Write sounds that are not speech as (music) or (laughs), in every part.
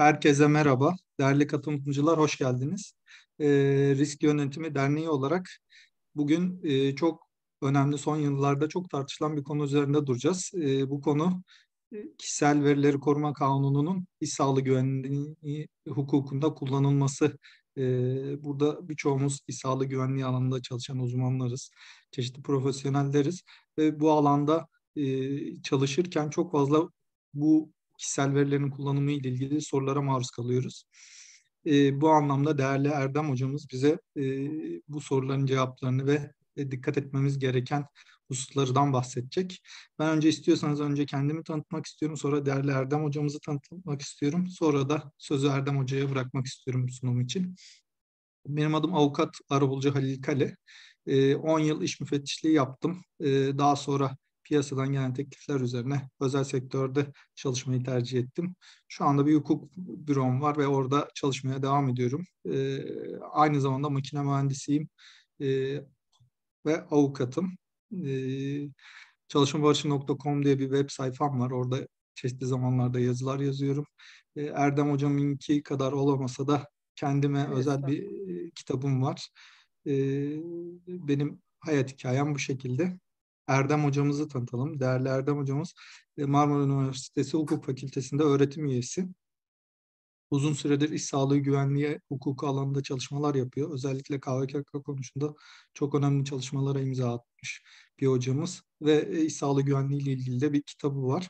Herkese merhaba. Değerli katılımcılar hoş geldiniz. E, Risk Yönetimi Derneği olarak bugün e, çok önemli son yıllarda çok tartışılan bir konu üzerinde duracağız. E, bu konu e, kişisel verileri koruma kanununun iş sağlığı güvenliği hukukunda kullanılması. E, burada birçoğumuz iş sağlığı güvenliği alanında çalışan uzmanlarız, çeşitli profesyonelleriz ve bu alanda e, çalışırken çok fazla bu kişisel verilerin kullanımı ile ilgili sorulara maruz kalıyoruz. E, bu anlamda değerli Erdem hocamız bize e, bu soruların cevaplarını ve e, dikkat etmemiz gereken hususlardan bahsedecek. Ben önce istiyorsanız önce kendimi tanıtmak istiyorum. Sonra değerli Erdem hocamızı tanıtmak istiyorum. Sonra da sözü Erdem hocaya bırakmak istiyorum sunum için. Benim adım avukat Arabulcu Halil Kale. 10 ee, yıl iş müfettişliği yaptım. Ee, daha sonra piyasadan gelen teklifler üzerine özel sektörde çalışmayı tercih ettim. Şu anda bir hukuk bürom var ve orada çalışmaya devam ediyorum. E, aynı zamanda makine mühendisiyim e, ve avukatım. E, ee, çalışmabarışı.com diye bir web sayfam var. Orada çeşitli zamanlarda yazılar yazıyorum. E, Erdem Hocam'ınki kadar olamasa da kendime evet, özel tabii. bir e, kitabım var. E, benim hayat hikayem bu şekilde. Erdem hocamızı tanıtalım. Değerli Erdem hocamız e, Marmara Üniversitesi Hukuk Fakültesi'nde öğretim üyesi. Uzun süredir iş sağlığı güvenliği hukuku alanında çalışmalar yapıyor. Özellikle KVKK konusunda çok önemli çalışmalara imza atmış bir hocamız ve e, iş sağlığı güvenliği ile ilgili de bir kitabı var.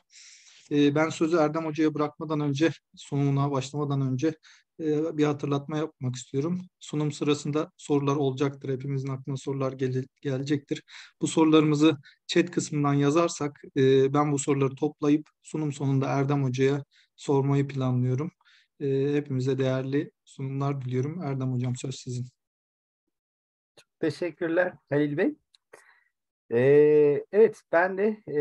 E, ben sözü Erdem Hoca'ya bırakmadan önce, sonuna başlamadan önce ee, bir hatırlatma yapmak istiyorum. Sunum sırasında sorular olacaktır. Hepimizin aklına sorular gele, gelecektir. Bu sorularımızı chat kısmından yazarsak e, ben bu soruları toplayıp sunum sonunda Erdem Hoca'ya sormayı planlıyorum. E, hepimize değerli sunumlar diliyorum. Erdem Hocam söz sizin. Teşekkürler Halil Bey. Ee, evet, ben de e,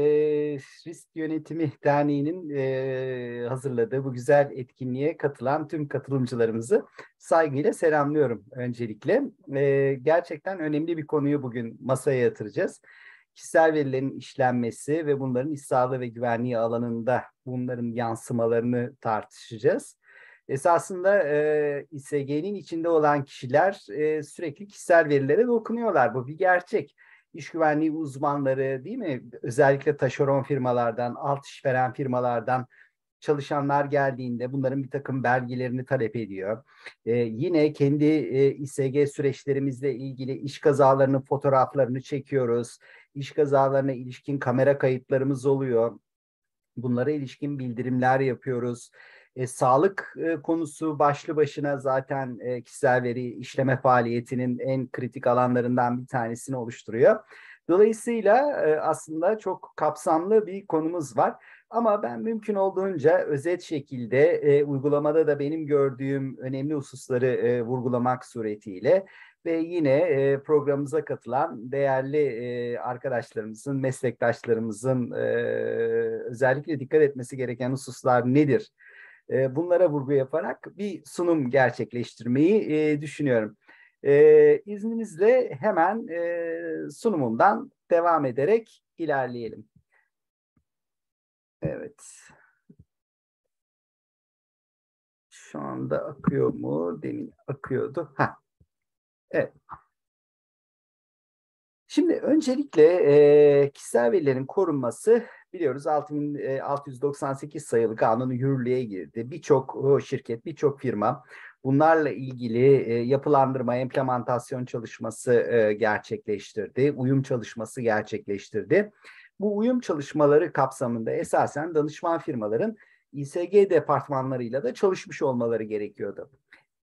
Risk Yönetimi Derneği'nin e, hazırladığı bu güzel etkinliğe katılan tüm katılımcılarımızı saygıyla selamlıyorum öncelikle. E, gerçekten önemli bir konuyu bugün masaya yatıracağız. Kişisel verilerin işlenmesi ve bunların iş ve güvenliği alanında bunların yansımalarını tartışacağız. Esasında e, İSG'nin içinde olan kişiler e, sürekli kişisel verilere dokunuyorlar. Bu bir gerçek. Bu iş güvenliği uzmanları değil mi? Özellikle taşeron firmalardan, alt işveren firmalardan çalışanlar geldiğinde bunların bir takım belgelerini talep ediyor. ee, yine kendi e, İSG süreçlerimizle ilgili iş kazalarının fotoğraflarını çekiyoruz. İş kazalarına ilişkin kamera kayıtlarımız oluyor. Bunlara ilişkin bildirimler yapıyoruz. E, sağlık e, konusu başlı başına zaten e, kişisel veri işleme faaliyetinin en kritik alanlarından bir tanesini oluşturuyor. Dolayısıyla e, aslında çok kapsamlı bir konumuz var. Ama ben mümkün olduğunca özet şekilde e, uygulamada da benim gördüğüm önemli hususları e, vurgulamak suretiyle ve yine e, programımıza katılan değerli e, arkadaşlarımızın, meslektaşlarımızın e, özellikle dikkat etmesi gereken hususlar nedir e, bunlara vurgu yaparak bir sunum gerçekleştirmeyi e, düşünüyorum. E, izninizle hemen e, sunumumdan devam ederek ilerleyelim. Evet. Şu anda akıyor mu? Demin akıyordu. Ha. Evet. Şimdi öncelikle e, kişisel verilerin korunması Biliyoruz 6698 e, sayılı kanun yürürlüğe girdi. Birçok e, şirket, birçok firma bunlarla ilgili e, yapılandırma, implementasyon çalışması gerçekleştirdi. Uyum çalışması gerçekleştirdi. Bu uyum çalışmaları kapsamında esasen danışman firmaların İSG departmanlarıyla da çalışmış olmaları gerekiyordu.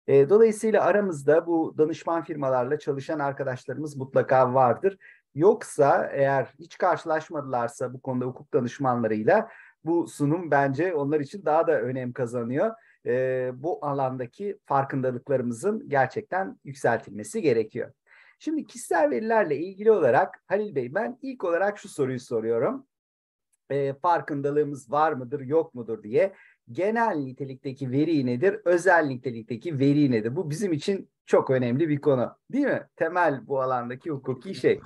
Dolayısıyla aramızda bu danışman firmalarla çalışan arkadaşlarımız mutlaka vardır. Yoksa eğer hiç karşılaşmadılarsa bu konuda hukuk danışmanlarıyla bu sunum bence onlar için daha da önem kazanıyor. E, bu alandaki farkındalıklarımızın gerçekten yükseltilmesi gerekiyor. Şimdi kişisel verilerle ilgili olarak Halil Bey ben ilk olarak şu soruyu soruyorum. E, farkındalığımız var mıdır yok mudur diye. Genel nitelikteki veri nedir? Özel nitelikteki veri nedir? Bu bizim için çok önemli bir konu değil mi? Temel bu alandaki hukuki şey.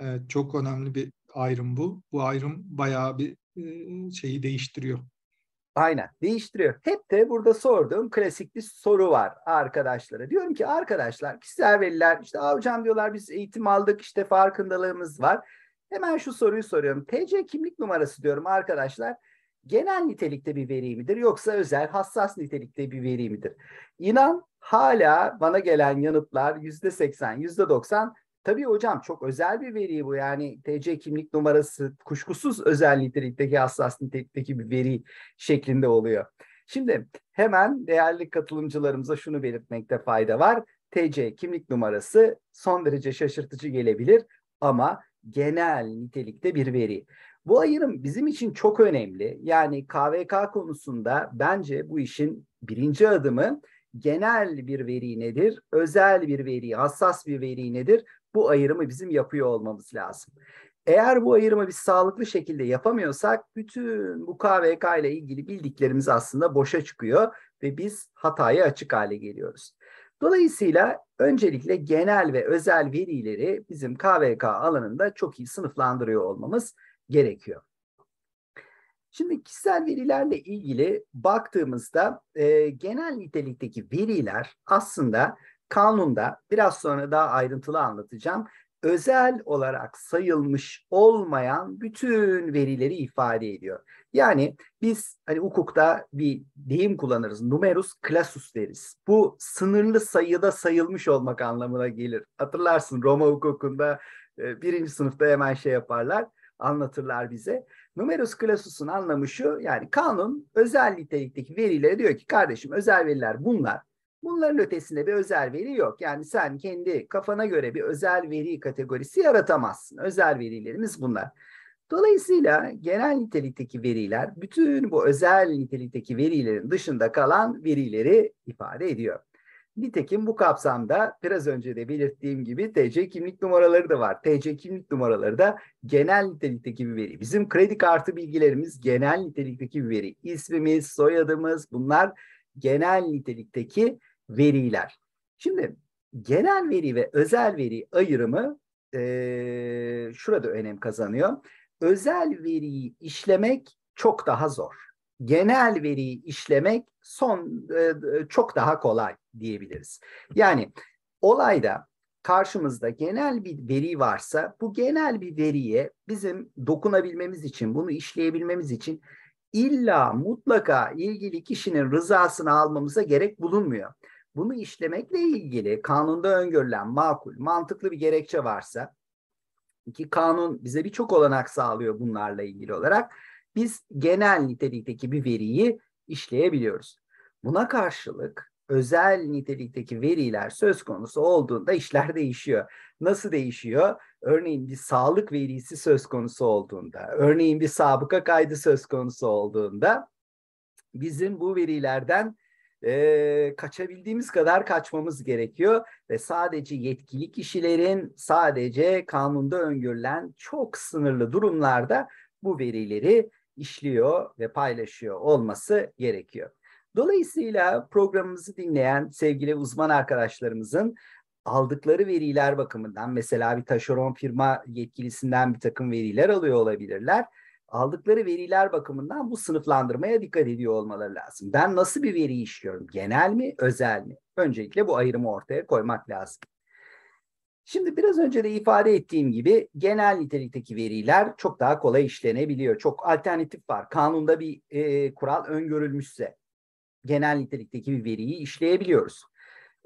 Evet, çok önemli bir ayrım bu. Bu ayrım bayağı bir şeyi değiştiriyor. Aynen değiştiriyor. Hep de burada sorduğum klasik bir soru var arkadaşlara. Diyorum ki arkadaşlar kişisel veriler işte hocam diyorlar biz eğitim aldık işte farkındalığımız var. Hemen şu soruyu soruyorum. TC kimlik numarası diyorum arkadaşlar. Genel nitelikte bir veri midir yoksa özel hassas nitelikte bir veri midir? İnan hala bana gelen yanıtlar yüzde seksen, yüzde doksan Tabii hocam çok özel bir veri bu. Yani TC kimlik numarası kuşkusuz özel nitelikteki hassas nitelikteki bir veri şeklinde oluyor. Şimdi hemen değerli katılımcılarımıza şunu belirtmekte fayda var. TC kimlik numarası son derece şaşırtıcı gelebilir ama genel nitelikte bir veri. Bu ayrım bizim için çok önemli. Yani KVK konusunda bence bu işin birinci adımı genel bir veri nedir, özel bir veri, hassas bir veri nedir bu ayrımı bizim yapıyor olmamız lazım. Eğer bu ayrımı biz sağlıklı şekilde yapamıyorsak bütün bu KVK ile ilgili bildiklerimiz aslında boşa çıkıyor ve biz hataya açık hale geliyoruz. Dolayısıyla öncelikle genel ve özel verileri bizim KVK alanında çok iyi sınıflandırıyor olmamız gerekiyor. Şimdi kişisel verilerle ilgili baktığımızda e, genel nitelikteki veriler aslında Kanunda biraz sonra daha ayrıntılı anlatacağım. Özel olarak sayılmış olmayan bütün verileri ifade ediyor. Yani biz hani hukukta bir deyim kullanırız. Numerus classus deriz. Bu sınırlı sayıda sayılmış olmak anlamına gelir. Hatırlarsın Roma hukukunda e, birinci sınıfta hemen şey yaparlar anlatırlar bize. Numerus classus'un anlamı şu yani kanun özel nitelikteki verilere diyor ki kardeşim özel veriler bunlar. Bunların ötesinde bir özel veri yok. Yani sen kendi kafana göre bir özel veri kategorisi yaratamazsın. Özel verilerimiz bunlar. Dolayısıyla genel nitelikteki veriler bütün bu özel nitelikteki verilerin dışında kalan verileri ifade ediyor. Nitekim bu kapsamda biraz önce de belirttiğim gibi TC kimlik numaraları da var. TC kimlik numaraları da genel nitelikteki bir veri. Bizim kredi kartı bilgilerimiz genel nitelikteki bir veri. İsmimiz, soyadımız bunlar genel nitelikteki veriler. Şimdi genel veri ve özel veri ayrımı e, şurada önem kazanıyor. Özel veriyi işlemek çok daha zor. Genel veriyi işlemek son e, çok daha kolay diyebiliriz. Yani olayda karşımızda genel bir veri varsa bu genel bir veriye bizim dokunabilmemiz için, bunu işleyebilmemiz için illa mutlaka ilgili kişinin rızasını almamıza gerek bulunmuyor bunu işlemekle ilgili kanunda öngörülen makul, mantıklı bir gerekçe varsa ki kanun bize birçok olanak sağlıyor bunlarla ilgili olarak biz genel nitelikteki bir veriyi işleyebiliyoruz. Buna karşılık özel nitelikteki veriler söz konusu olduğunda işler değişiyor. Nasıl değişiyor? Örneğin bir sağlık verisi söz konusu olduğunda, örneğin bir sabıka kaydı söz konusu olduğunda bizim bu verilerden e, kaçabildiğimiz kadar kaçmamız gerekiyor ve sadece yetkili kişilerin sadece kanunda öngörülen çok sınırlı durumlarda bu verileri işliyor ve paylaşıyor olması gerekiyor. Dolayısıyla programımızı dinleyen sevgili uzman arkadaşlarımızın aldıkları veriler bakımından mesela bir taşeron firma yetkilisinden bir takım veriler alıyor olabilirler aldıkları veriler bakımından bu sınıflandırmaya dikkat ediyor olmaları lazım. Ben nasıl bir veri işliyorum? Genel mi, özel mi? Öncelikle bu ayrımı ortaya koymak lazım. Şimdi biraz önce de ifade ettiğim gibi genel nitelikteki veriler çok daha kolay işlenebiliyor. Çok alternatif var. Kanunda bir e, kural öngörülmüşse genel nitelikteki bir veriyi işleyebiliyoruz.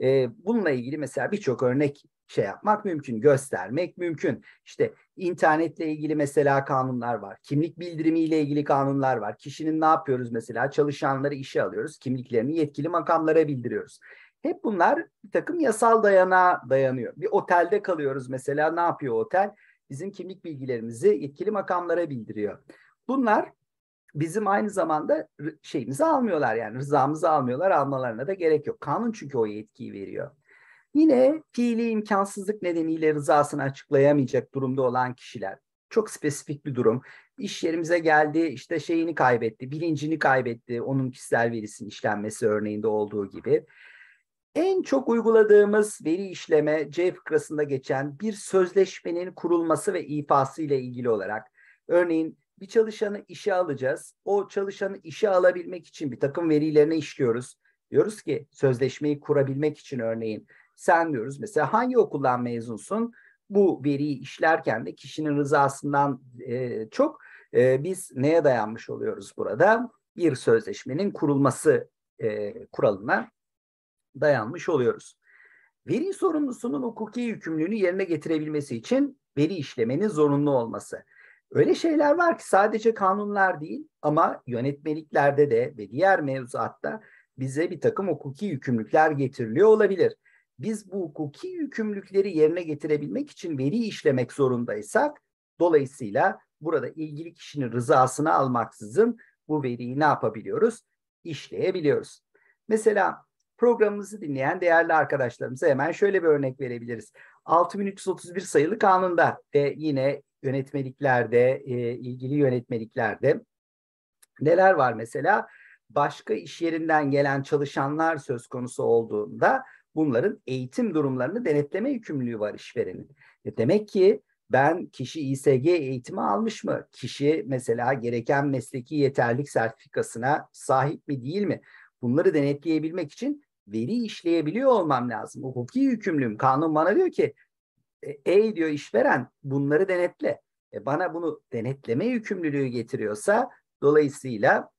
E, bununla ilgili mesela birçok örnek şey yapmak mümkün, göstermek mümkün. İşte internetle ilgili mesela kanunlar var. Kimlik bildirimiyle ilgili kanunlar var. Kişinin ne yapıyoruz mesela? Çalışanları işe alıyoruz. Kimliklerini yetkili makamlara bildiriyoruz. Hep bunlar bir takım yasal dayana dayanıyor. Bir otelde kalıyoruz mesela ne yapıyor otel? Bizim kimlik bilgilerimizi yetkili makamlara bildiriyor. Bunlar bizim aynı zamanda şeyimizi almıyorlar yani rızamızı almıyorlar almalarına da gerek yok. Kanun çünkü o yetkiyi veriyor. Yine fiili imkansızlık nedeniyle rızasını açıklayamayacak durumda olan kişiler. Çok spesifik bir durum. İş yerimize geldi, işte şeyini kaybetti, bilincini kaybetti. Onun kişisel verisinin işlenmesi örneğinde olduğu gibi. En çok uyguladığımız veri işleme C fıkrasında geçen bir sözleşmenin kurulması ve ifası ile ilgili olarak. Örneğin bir çalışanı işe alacağız. O çalışanı işe alabilmek için bir takım verilerini işliyoruz. Diyoruz ki sözleşmeyi kurabilmek için örneğin sen diyoruz mesela hangi okuldan mezunsun? Bu veriyi işlerken de kişinin rızasından e, çok e, biz neye dayanmış oluyoruz burada? Bir sözleşmenin kurulması e, kuralına dayanmış oluyoruz. Veri sorumlusunun hukuki yükümlülüğünü yerine getirebilmesi için veri işlemenin zorunlu olması. Öyle şeyler var ki sadece kanunlar değil ama yönetmeliklerde de ve diğer mevzuatta bize bir takım hukuki yükümlülükler getiriliyor olabilir biz bu hukuki yükümlülükleri yerine getirebilmek için veri işlemek zorundaysak dolayısıyla burada ilgili kişinin rızasını almaksızın bu veriyi ne yapabiliyoruz? İşleyebiliyoruz. Mesela programımızı dinleyen değerli arkadaşlarımıza hemen şöyle bir örnek verebiliriz. 6331 sayılı kanunda ve yine yönetmeliklerde, e, ilgili yönetmeliklerde neler var mesela? Başka iş yerinden gelen çalışanlar söz konusu olduğunda bunların eğitim durumlarını denetleme yükümlülüğü var işverenin. E demek ki ben kişi İSG eğitimi almış mı? Kişi mesela gereken mesleki yeterlik sertifikasına sahip mi değil mi? Bunları denetleyebilmek için veri işleyebiliyor olmam lazım. Hukuki yükümlülüğüm. Kanun bana diyor ki e, ey diyor işveren bunları denetle. E bana bunu denetleme yükümlülüğü getiriyorsa dolayısıyla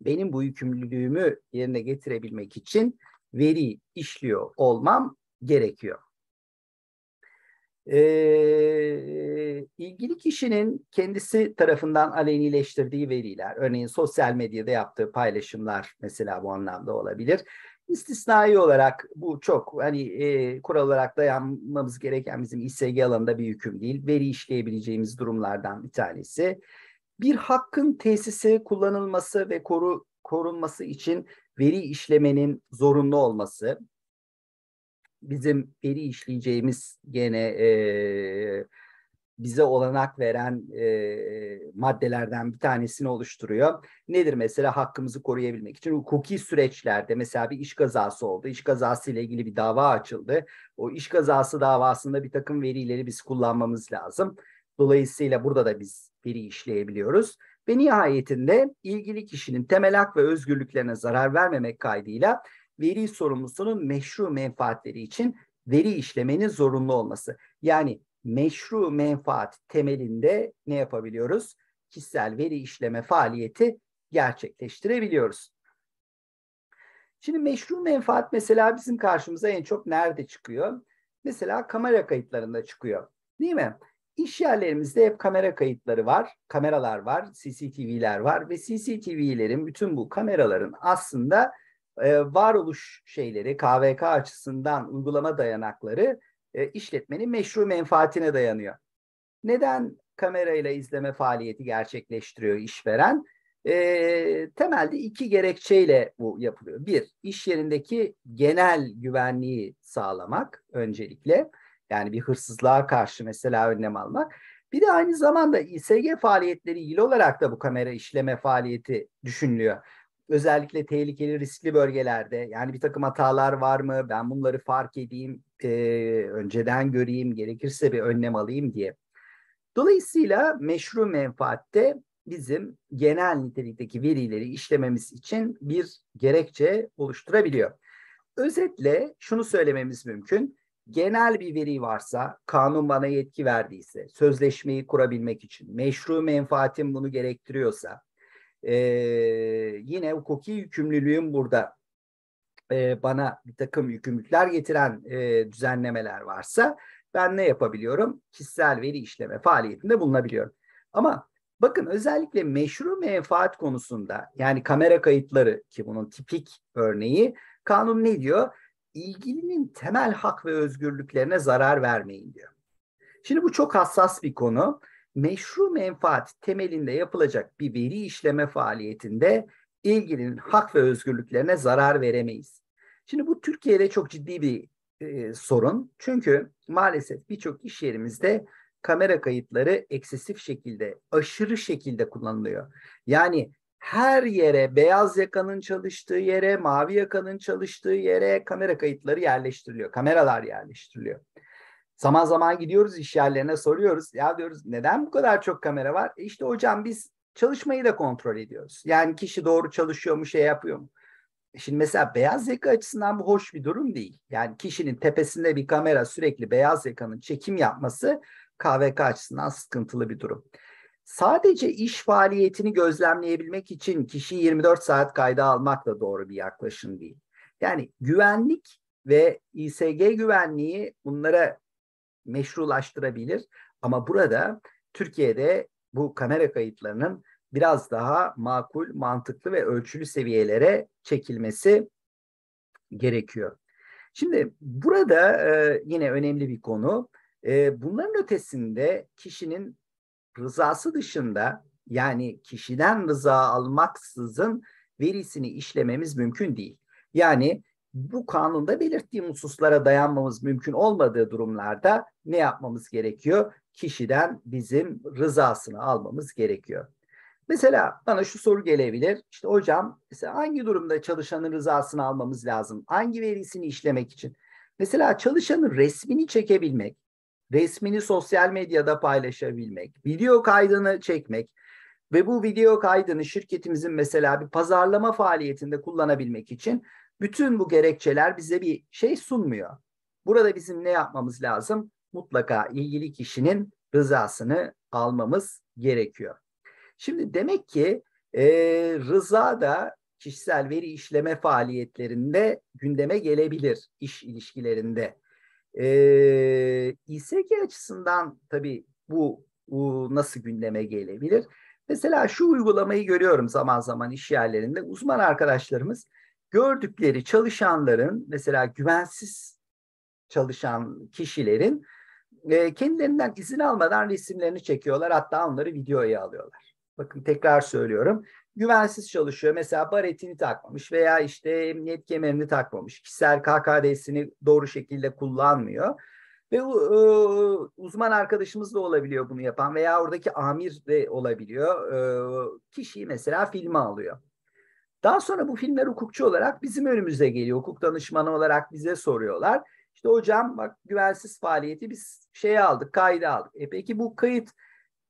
benim bu yükümlülüğümü yerine getirebilmek için veri işliyor olmam gerekiyor. Ee, ilgili kişinin kendisi tarafından alenileştirdiği veriler, örneğin sosyal medyada yaptığı paylaşımlar mesela bu anlamda olabilir. İstisnai olarak bu çok hani e, kural olarak dayanmamız gereken bizim İSG alanında bir hüküm değil. Veri işleyebileceğimiz durumlardan bir tanesi. Bir hakkın tesisi, kullanılması ve koru, korunması için veri işlemenin zorunlu olması, bizim veri işleyeceğimiz gene e, bize olanak veren e, maddelerden bir tanesini oluşturuyor. Nedir mesela hakkımızı koruyabilmek için hukuki süreçlerde mesela bir iş kazası oldu. İş kazası ile ilgili bir dava açıldı. O iş kazası davasında bir takım verileri biz kullanmamız lazım. Dolayısıyla burada da biz veri işleyebiliyoruz ve nihayetinde ilgili kişinin temel hak ve özgürlüklerine zarar vermemek kaydıyla veri sorumlusunun meşru menfaatleri için veri işlemenin zorunlu olması. Yani meşru menfaat temelinde ne yapabiliyoruz? Kişisel veri işleme faaliyeti gerçekleştirebiliyoruz. Şimdi meşru menfaat mesela bizim karşımıza en çok nerede çıkıyor? Mesela kamera kayıtlarında çıkıyor. Değil mi? İş yerlerimizde hep kamera kayıtları var, kameralar var, CCTV'ler var ve CCTV'lerin bütün bu kameraların aslında e, varoluş şeyleri KVK açısından uygulama dayanakları e, işletmenin meşru menfaatine dayanıyor. Neden kamerayla izleme faaliyeti gerçekleştiriyor işveren? E, temelde iki gerekçeyle bu yapılıyor. Bir, iş yerindeki genel güvenliği sağlamak öncelikle. Yani bir hırsızlığa karşı mesela önlem almak. Bir de aynı zamanda İSG faaliyetleri ilgili olarak da bu kamera işleme faaliyeti düşünülüyor. Özellikle tehlikeli riskli bölgelerde yani bir takım hatalar var mı ben bunları fark edeyim e, önceden göreyim gerekirse bir önlem alayım diye. Dolayısıyla meşru menfaatte bizim genel nitelikteki verileri işlememiz için bir gerekçe oluşturabiliyor. Özetle şunu söylememiz mümkün genel bir veri varsa, kanun bana yetki verdiyse, sözleşmeyi kurabilmek için, meşru menfaatim bunu gerektiriyorsa, e, yine hukuki yükümlülüğüm burada e, bana bir takım yükümlülükler getiren e, düzenlemeler varsa, ben ne yapabiliyorum? Kişisel veri işleme faaliyetinde bulunabiliyorum. Ama bakın özellikle meşru menfaat konusunda yani kamera kayıtları ki bunun tipik örneği kanun ne diyor? ilgilinin temel hak ve özgürlüklerine zarar vermeyin diyor. Şimdi bu çok hassas bir konu. Meşru menfaat temelinde yapılacak bir veri işleme faaliyetinde ilgilinin hak ve özgürlüklerine zarar veremeyiz. Şimdi bu Türkiye'de çok ciddi bir e, sorun. Çünkü maalesef birçok iş yerimizde kamera kayıtları eksesif şekilde, aşırı şekilde kullanılıyor. Yani her yere, beyaz yakanın çalıştığı yere, mavi yakanın çalıştığı yere kamera kayıtları yerleştiriliyor. Kameralar yerleştiriliyor. Zaman zaman gidiyoruz iş yerlerine soruyoruz. Ya diyoruz neden bu kadar çok kamera var? E işte hocam biz çalışmayı da kontrol ediyoruz. Yani kişi doğru çalışıyor mu, şey yapıyor mu? E, şimdi mesela beyaz yaka açısından bu hoş bir durum değil. Yani kişinin tepesinde bir kamera sürekli beyaz yakanın çekim yapması KVK açısından sıkıntılı bir durum. Sadece iş faaliyetini gözlemleyebilmek için kişiyi 24 saat kayda almak da doğru bir yaklaşım değil. Yani güvenlik ve İSG güvenliği bunlara meşrulaştırabilir ama burada Türkiye'de bu kamera kayıtlarının biraz daha makul, mantıklı ve ölçülü seviyelere çekilmesi gerekiyor. Şimdi burada e, yine önemli bir konu. E, bunların ötesinde kişinin rızası dışında yani kişiden rıza almaksızın verisini işlememiz mümkün değil. Yani bu kanunda belirttiğim hususlara dayanmamız mümkün olmadığı durumlarda ne yapmamız gerekiyor? Kişiden bizim rızasını almamız gerekiyor. Mesela bana şu soru gelebilir. İşte hocam mesela hangi durumda çalışanın rızasını almamız lazım? Hangi verisini işlemek için? Mesela çalışanın resmini çekebilmek resmini sosyal medyada paylaşabilmek, video kaydını çekmek ve bu video kaydını şirketimizin mesela bir pazarlama faaliyetinde kullanabilmek için bütün bu gerekçeler bize bir şey sunmuyor. Burada bizim ne yapmamız lazım? Mutlaka ilgili kişinin rızasını almamız gerekiyor. Şimdi demek ki e, rıza da kişisel veri işleme faaliyetlerinde gündeme gelebilir iş ilişkilerinde. E, İSG açısından tabii bu, bu nasıl gündeme gelebilir? Mesela şu uygulamayı görüyorum zaman zaman iş yerlerinde. Uzman arkadaşlarımız gördükleri çalışanların mesela güvensiz çalışan kişilerin e, kendilerinden izin almadan resimlerini çekiyorlar. Hatta onları videoya alıyorlar. Bakın tekrar söylüyorum güvensiz çalışıyor. Mesela baretini takmamış veya işte emniyet kemerini takmamış. Kişisel KKD'sini doğru şekilde kullanmıyor. Ve e, uzman arkadaşımız da olabiliyor bunu yapan veya oradaki amir de olabiliyor. E, kişiyi mesela filme alıyor. Daha sonra bu filmler hukukçu olarak bizim önümüze geliyor. Hukuk danışmanı olarak bize soruyorlar. İşte hocam bak güvensiz faaliyeti biz şey aldık, kaydı aldık. E peki bu kayıt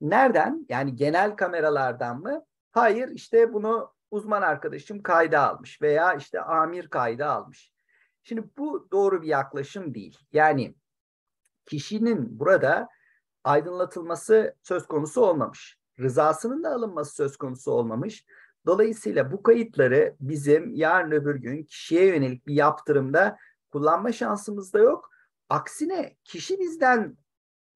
nereden? Yani genel kameralardan mı? Hayır işte bunu uzman arkadaşım kayda almış veya işte amir kayda almış. Şimdi bu doğru bir yaklaşım değil. Yani kişinin burada aydınlatılması söz konusu olmamış. Rızasının da alınması söz konusu olmamış. Dolayısıyla bu kayıtları bizim yarın öbür gün kişiye yönelik bir yaptırımda kullanma şansımız da yok. Aksine kişi bizden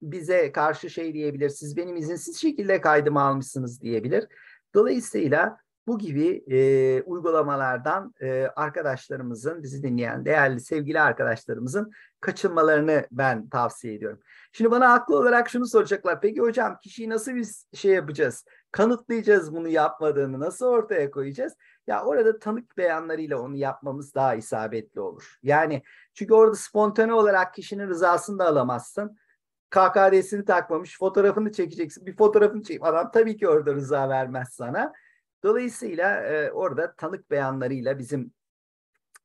bize karşı şey diyebilir. Siz benim izinsiz şekilde kaydımı almışsınız diyebilir. Dolayısıyla bu gibi e, uygulamalardan e, arkadaşlarımızın, bizi dinleyen değerli sevgili arkadaşlarımızın kaçınmalarını ben tavsiye ediyorum. Şimdi bana haklı olarak şunu soracaklar. Peki hocam kişiyi nasıl bir şey yapacağız? Kanıtlayacağız bunu yapmadığını nasıl ortaya koyacağız? Ya orada tanık beyanlarıyla onu yapmamız daha isabetli olur. Yani çünkü orada spontane olarak kişinin rızasını da alamazsın. KKD'sini takmamış fotoğrafını çekeceksin. Bir fotoğrafını çekeyim. Adam tabii ki orada rıza vermez sana. Dolayısıyla e, orada tanık beyanlarıyla bizim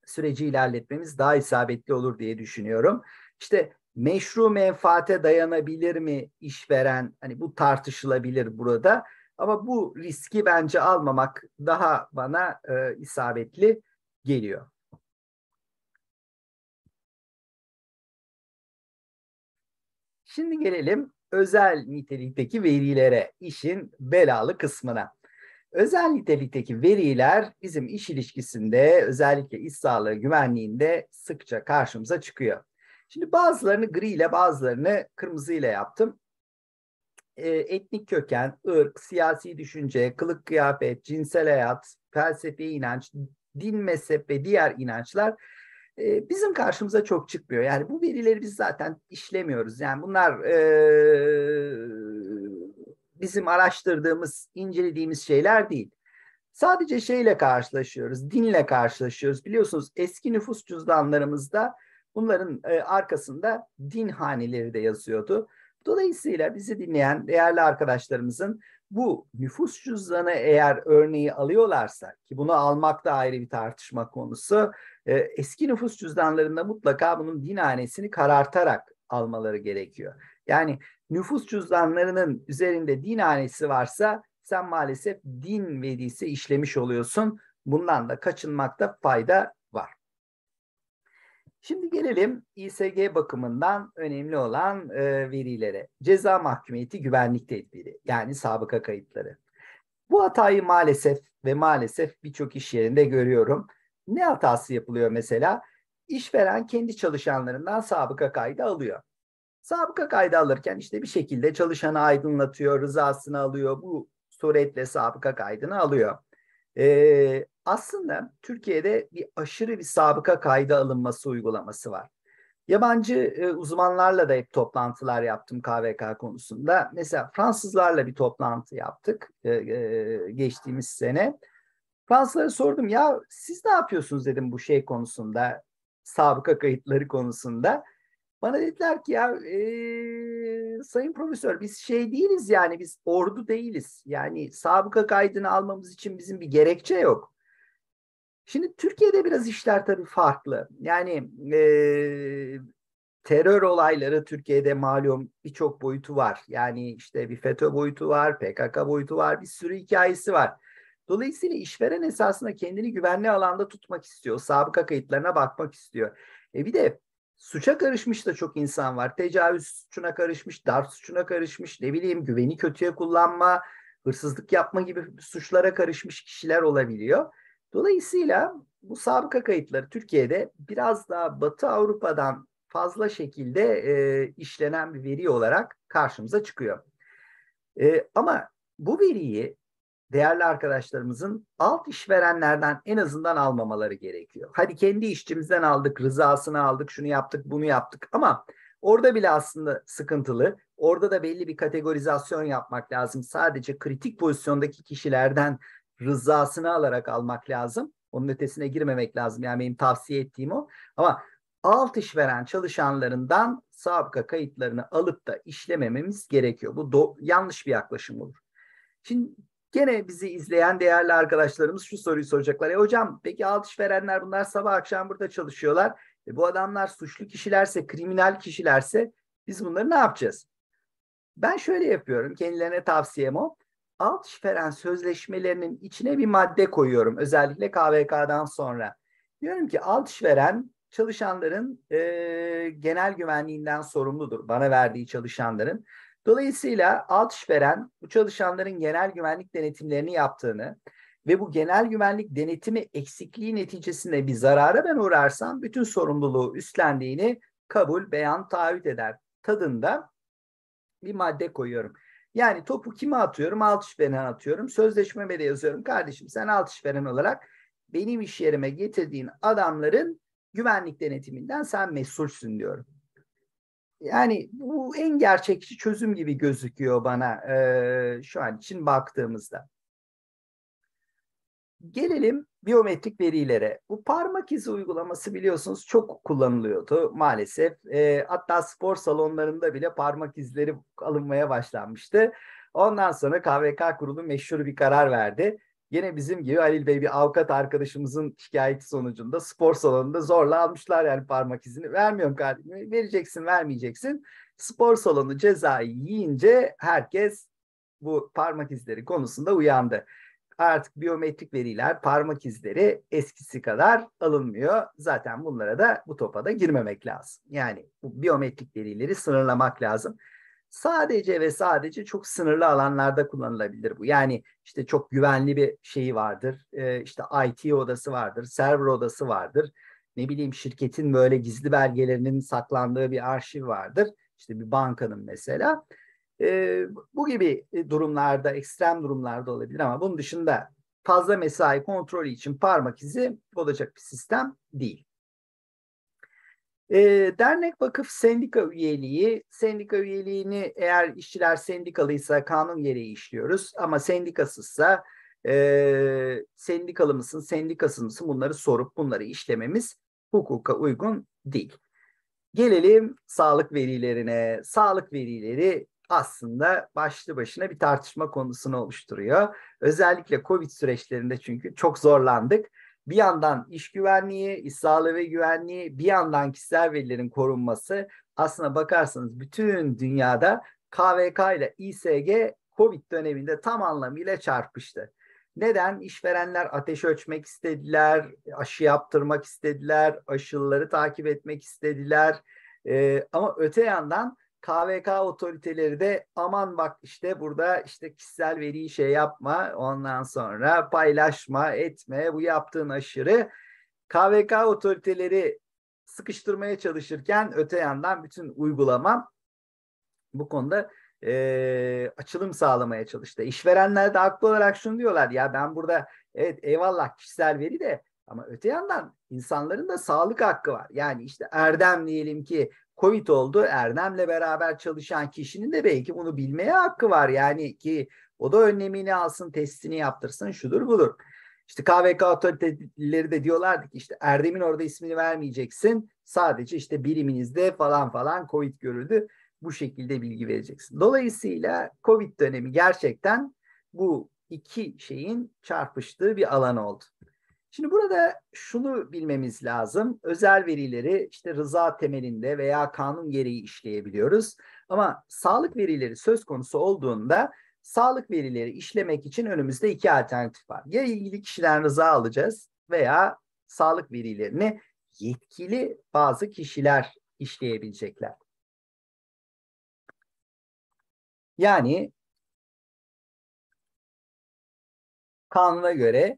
süreci ilerletmemiz daha isabetli olur diye düşünüyorum. İşte meşru menfaate dayanabilir mi işveren? Hani bu tartışılabilir burada. Ama bu riski bence almamak daha bana e, isabetli geliyor. Şimdi gelelim özel nitelikteki verilere, işin belalı kısmına. Özel nitelikteki veriler bizim iş ilişkisinde özellikle iş sağlığı güvenliğinde sıkça karşımıza çıkıyor. Şimdi bazılarını gri ile bazılarını kırmızı ile yaptım. E, etnik köken, ırk, siyasi düşünce, kılık kıyafet, cinsel hayat, felsefe inanç, din mezhep ve diğer inançlar bizim karşımıza çok çıkmıyor. Yani bu verileri biz zaten işlemiyoruz. Yani bunlar e, bizim araştırdığımız, incelediğimiz şeyler değil. Sadece şeyle karşılaşıyoruz, dinle karşılaşıyoruz. Biliyorsunuz eski nüfus cüzdanlarımızda bunların e, arkasında din haneleri de yazıyordu. Dolayısıyla bizi dinleyen değerli arkadaşlarımızın bu nüfus cüzdanı eğer örneği alıyorlarsa ki bunu almak da ayrı bir tartışma konusu e, eski nüfus cüzdanlarında mutlaka bunun dinanesini karartarak almaları gerekiyor. Yani nüfus cüzdanlarının üzerinde dinanesi varsa sen maalesef din verisi işlemiş oluyorsun. Bundan da kaçınmakta fayda Şimdi gelelim İSG bakımından önemli olan e, verilere. Ceza mahkumiyeti güvenlik tedbiri yani sabıka kayıtları. Bu hatayı maalesef ve maalesef birçok iş yerinde görüyorum. Ne hatası yapılıyor mesela? İşveren kendi çalışanlarından sabıka kaydı alıyor. Sabıka kaydı alırken işte bir şekilde çalışanı aydınlatıyor, rızasını alıyor. Bu suretle sabıka kaydını alıyor. E, aslında Türkiye'de bir aşırı bir sabıka kayda alınması uygulaması var. Yabancı e, uzmanlarla da hep toplantılar yaptım KVK konusunda. Mesela Fransızlarla bir toplantı yaptık e, e, geçtiğimiz sene. Fransızlara sordum ya siz ne yapıyorsunuz dedim bu şey konusunda, sabıka kayıtları konusunda. Bana dediler ki ya e, sayın profesör biz şey değiliz yani biz ordu değiliz. Yani sabıka kaydını almamız için bizim bir gerekçe yok. Şimdi Türkiye'de biraz işler tabii farklı. Yani e, terör olayları Türkiye'de malum birçok boyutu var. Yani işte bir FETÖ boyutu var, PKK boyutu var, bir sürü hikayesi var. Dolayısıyla işveren esasında kendini güvenli alanda tutmak istiyor. Sabıka kayıtlarına bakmak istiyor. E bir de suça karışmış da çok insan var. Tecavüz suçuna karışmış, darp suçuna karışmış, ne bileyim güveni kötüye kullanma, hırsızlık yapma gibi suçlara karışmış kişiler olabiliyor. Dolayısıyla bu sabıka kayıtları Türkiye'de biraz daha Batı Avrupa'dan fazla şekilde e, işlenen bir veri olarak karşımıza çıkıyor. E, ama bu veriyi değerli arkadaşlarımızın alt işverenlerden en azından almamaları gerekiyor. Hadi kendi işçimizden aldık, rızasını aldık, şunu yaptık, bunu yaptık ama orada bile aslında sıkıntılı. Orada da belli bir kategorizasyon yapmak lazım. Sadece kritik pozisyondaki kişilerden rızasını alarak almak lazım. Onun ötesine girmemek lazım. Yani benim tavsiye ettiğim o. Ama alt işveren çalışanlarından sabıka kayıtlarını alıp da işlemememiz gerekiyor. Bu do- yanlış bir yaklaşım olur. Şimdi Gene bizi izleyen değerli arkadaşlarımız şu soruyu soracaklar. E hocam peki alt verenler bunlar sabah akşam burada çalışıyorlar. E bu adamlar suçlu kişilerse, kriminal kişilerse biz bunları ne yapacağız? Ben şöyle yapıyorum. Kendilerine tavsiyem o. Alt veren sözleşmelerinin içine bir madde koyuyorum. Özellikle KVK'dan sonra. Diyorum ki alt veren çalışanların e, genel güvenliğinden sorumludur. Bana verdiği çalışanların Dolayısıyla alt işveren bu çalışanların genel güvenlik denetimlerini yaptığını ve bu genel güvenlik denetimi eksikliği neticesinde bir zarara ben uğrarsam bütün sorumluluğu üstlendiğini kabul, beyan, taahhüt eder tadında bir madde koyuyorum. Yani topu kime atıyorum? Alt işveren atıyorum. Sözleşmeme de yazıyorum. Kardeşim sen alt işveren olarak benim iş yerime getirdiğin adamların güvenlik denetiminden sen mesulsün diyorum yani bu en gerçekçi çözüm gibi gözüküyor bana e, şu an için baktığımızda. Gelelim biyometrik verilere. Bu parmak izi uygulaması biliyorsunuz çok kullanılıyordu maalesef. E, hatta spor salonlarında bile parmak izleri alınmaya başlanmıştı. Ondan sonra KVK kurulu meşhur bir karar verdi. Yine bizim gibi Halil Bey bir avukat arkadaşımızın şikayeti sonucunda spor salonunda zorla almışlar yani parmak izini. Vermiyorum kardeşim. Vereceksin, vermeyeceksin. Spor salonu cezayı yiyince herkes bu parmak izleri konusunda uyandı. Artık biyometrik veriler, parmak izleri eskisi kadar alınmıyor. Zaten bunlara da bu topa da girmemek lazım. Yani bu biyometrik verileri sınırlamak lazım. Sadece ve sadece çok sınırlı alanlarda kullanılabilir bu. Yani işte çok güvenli bir şeyi vardır. E, işte IT odası vardır, server odası vardır. Ne bileyim şirketin böyle gizli belgelerinin saklandığı bir arşiv vardır. İşte bir bankanın mesela. E, bu gibi durumlarda, ekstrem durumlarda olabilir ama bunun dışında fazla mesai kontrolü için parmak izi olacak bir sistem değil. E, dernek vakıf sendika üyeliği, sendika üyeliğini eğer işçiler sendikalıysa kanun gereği işliyoruz ama sendikasızsa e, sendikalı mısın, sendikasız mısın bunları sorup bunları işlememiz hukuka uygun değil. Gelelim sağlık verilerine. Sağlık verileri aslında başlı başına bir tartışma konusunu oluşturuyor. Özellikle COVID süreçlerinde çünkü çok zorlandık bir yandan iş güvenliği, iş sağlığı ve güvenliği, bir yandan kişisel verilerin korunması aslına bakarsanız bütün dünyada KVK ile İSG COVID döneminde tam anlamıyla çarpıştı. Neden? İşverenler ateş ölçmek istediler, aşı yaptırmak istediler, aşıları takip etmek istediler. Ee, ama öte yandan KVK otoriteleri de aman bak işte burada işte kişisel veriyi şey yapma ondan sonra paylaşma etme bu yaptığın aşırı KVK otoriteleri sıkıştırmaya çalışırken öte yandan bütün uygulamam bu konuda e, açılım sağlamaya çalıştı. İşverenler de haklı olarak şunu diyorlar ya ben burada evet eyvallah kişisel veri de ama öte yandan insanların da sağlık hakkı var. Yani işte Erdem diyelim ki Covid oldu. Erdem'le beraber çalışan kişinin de belki bunu bilmeye hakkı var. Yani ki o da önlemini alsın, testini yaptırsın, şudur budur. İşte KVK otoriteleri de diyorlardı ki işte Erdem'in orada ismini vermeyeceksin. Sadece işte biriminizde falan falan Covid görüldü. Bu şekilde bilgi vereceksin. Dolayısıyla Covid dönemi gerçekten bu iki şeyin çarpıştığı bir alan oldu. Şimdi burada şunu bilmemiz lazım. Özel verileri işte rıza temelinde veya kanun gereği işleyebiliyoruz. Ama sağlık verileri söz konusu olduğunda sağlık verileri işlemek için önümüzde iki alternatif var. Ya ilgili kişiden rıza alacağız veya sağlık verilerini yetkili bazı kişiler işleyebilecekler. Yani kanuna göre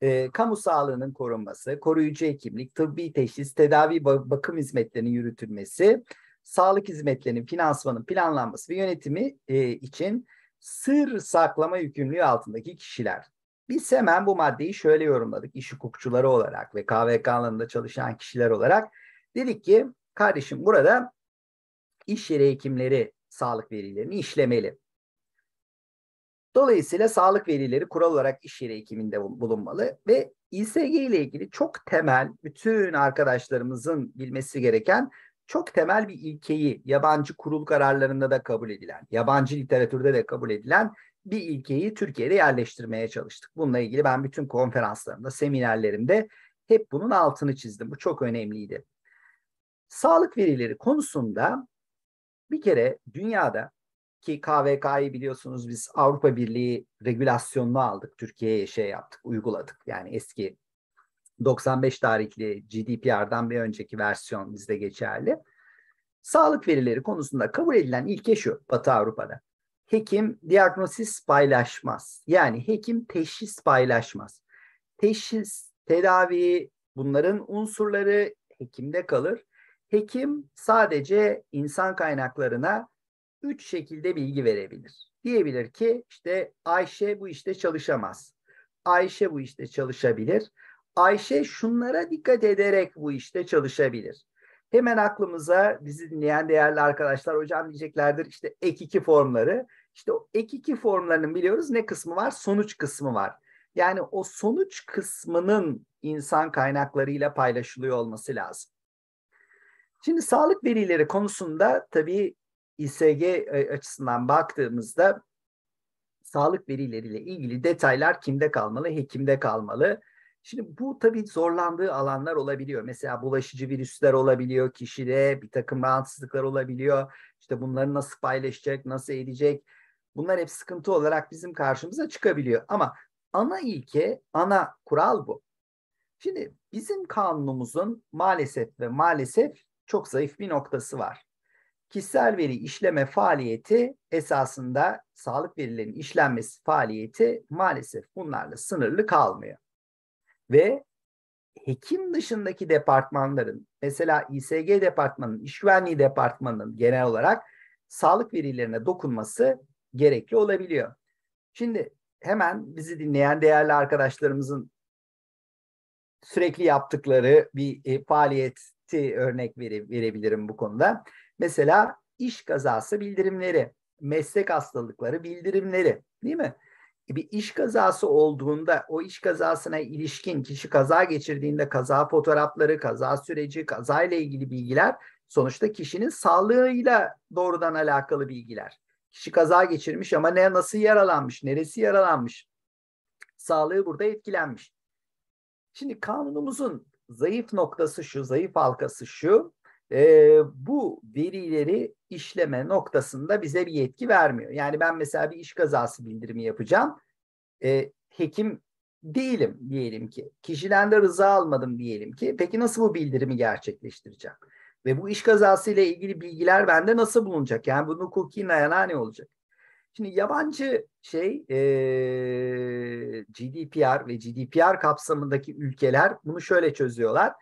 e, kamu sağlığının korunması, koruyucu hekimlik, tıbbi teşhis, tedavi bakım hizmetlerinin yürütülmesi, sağlık hizmetlerinin finansmanın planlanması ve yönetimi e, için sır saklama yükümlülüğü altındaki kişiler. Biz hemen bu maddeyi şöyle yorumladık iş hukukçuları olarak ve KVK alanında çalışan kişiler olarak. Dedik ki kardeşim burada iş yeri hekimleri sağlık verilerini işlemeli. Dolayısıyla sağlık verileri kural olarak iş yeri hekiminde bulunmalı ve İSG ile ilgili çok temel, bütün arkadaşlarımızın bilmesi gereken çok temel bir ilkeyi yabancı kurul kararlarında da kabul edilen, yabancı literatürde de kabul edilen bir ilkeyi Türkiye'de yerleştirmeye çalıştık. Bununla ilgili ben bütün konferanslarımda, seminerlerimde hep bunun altını çizdim. Bu çok önemliydi. Sağlık verileri konusunda bir kere dünyada ki KVK'yı biliyorsunuz biz Avrupa Birliği regülasyonunu aldık. Türkiye'ye şey yaptık, uyguladık. Yani eski 95 tarihli GDPR'dan bir önceki versiyon bizde geçerli. Sağlık verileri konusunda kabul edilen ilke şey şu Batı Avrupa'da. Hekim diagnosis paylaşmaz. Yani hekim teşhis paylaşmaz. Teşhis, tedavi bunların unsurları hekimde kalır. Hekim sadece insan kaynaklarına üç şekilde bilgi verebilir. Diyebilir ki işte Ayşe bu işte çalışamaz. Ayşe bu işte çalışabilir. Ayşe şunlara dikkat ederek bu işte çalışabilir. Hemen aklımıza bizi dinleyen değerli arkadaşlar hocam diyeceklerdir işte ek 2 formları. İşte o ek 2 formlarının biliyoruz ne kısmı var? Sonuç kısmı var. Yani o sonuç kısmının insan kaynaklarıyla paylaşılıyor olması lazım. Şimdi sağlık verileri konusunda tabii İSG e, açısından baktığımızda sağlık verileriyle ilgili detaylar kimde kalmalı, hekimde kalmalı. Şimdi bu tabii zorlandığı alanlar olabiliyor. Mesela bulaşıcı virüsler olabiliyor kişide, bir takım rahatsızlıklar olabiliyor. İşte bunları nasıl paylaşacak, nasıl edecek? Bunlar hep sıkıntı olarak bizim karşımıza çıkabiliyor. Ama ana ilke, ana kural bu. Şimdi bizim kanunumuzun maalesef ve maalesef çok zayıf bir noktası var kişisel veri işleme faaliyeti esasında sağlık verilerinin işlenmesi faaliyeti maalesef bunlarla sınırlı kalmıyor. Ve hekim dışındaki departmanların mesela İSG departmanının, iş güvenliği departmanının genel olarak sağlık verilerine dokunması gerekli olabiliyor. Şimdi hemen bizi dinleyen değerli arkadaşlarımızın sürekli yaptıkları bir e, faaliyeti örnek vere, verebilirim bu konuda. Mesela iş kazası bildirimleri, meslek hastalıkları bildirimleri değil mi? E, bir iş kazası olduğunda o iş kazasına ilişkin kişi kaza geçirdiğinde kaza fotoğrafları, kaza süreci, kazayla ilgili bilgiler sonuçta kişinin sağlığıyla doğrudan alakalı bilgiler. Kişi kaza geçirmiş ama ne nasıl yaralanmış, neresi yaralanmış? Sağlığı burada etkilenmiş. Şimdi kanunumuzun zayıf noktası şu, zayıf halkası şu e, bu verileri işleme noktasında bize bir yetki vermiyor. Yani ben mesela bir iş kazası bildirimi yapacağım. E, hekim değilim diyelim ki. Kişiden de rıza almadım diyelim ki. Peki nasıl bu bildirimi gerçekleştireceğim? Ve bu iş kazası ile ilgili bilgiler bende nasıl bulunacak? Yani bunun hukuki dayanağı ne olacak? Şimdi yabancı şey e, GDPR ve GDPR kapsamındaki ülkeler bunu şöyle çözüyorlar.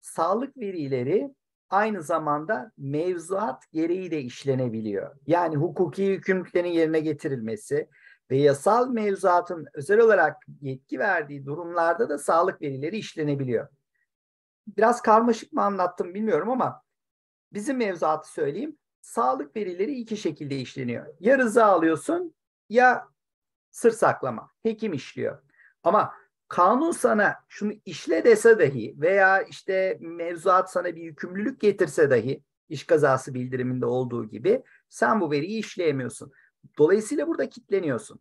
Sağlık verileri aynı zamanda mevzuat gereği de işlenebiliyor. Yani hukuki yükümlülüklerin yerine getirilmesi ve yasal mevzuatın özel olarak yetki verdiği durumlarda da sağlık verileri işlenebiliyor. Biraz karmaşık mı anlattım bilmiyorum ama bizim mevzuatı söyleyeyim. Sağlık verileri iki şekilde işleniyor. Ya rıza alıyorsun ya sır saklama. Hekim işliyor. Ama kanun sana şunu işle dese dahi veya işte mevzuat sana bir yükümlülük getirse dahi iş kazası bildiriminde olduğu gibi sen bu veriyi işleyemiyorsun. Dolayısıyla burada kitleniyorsun.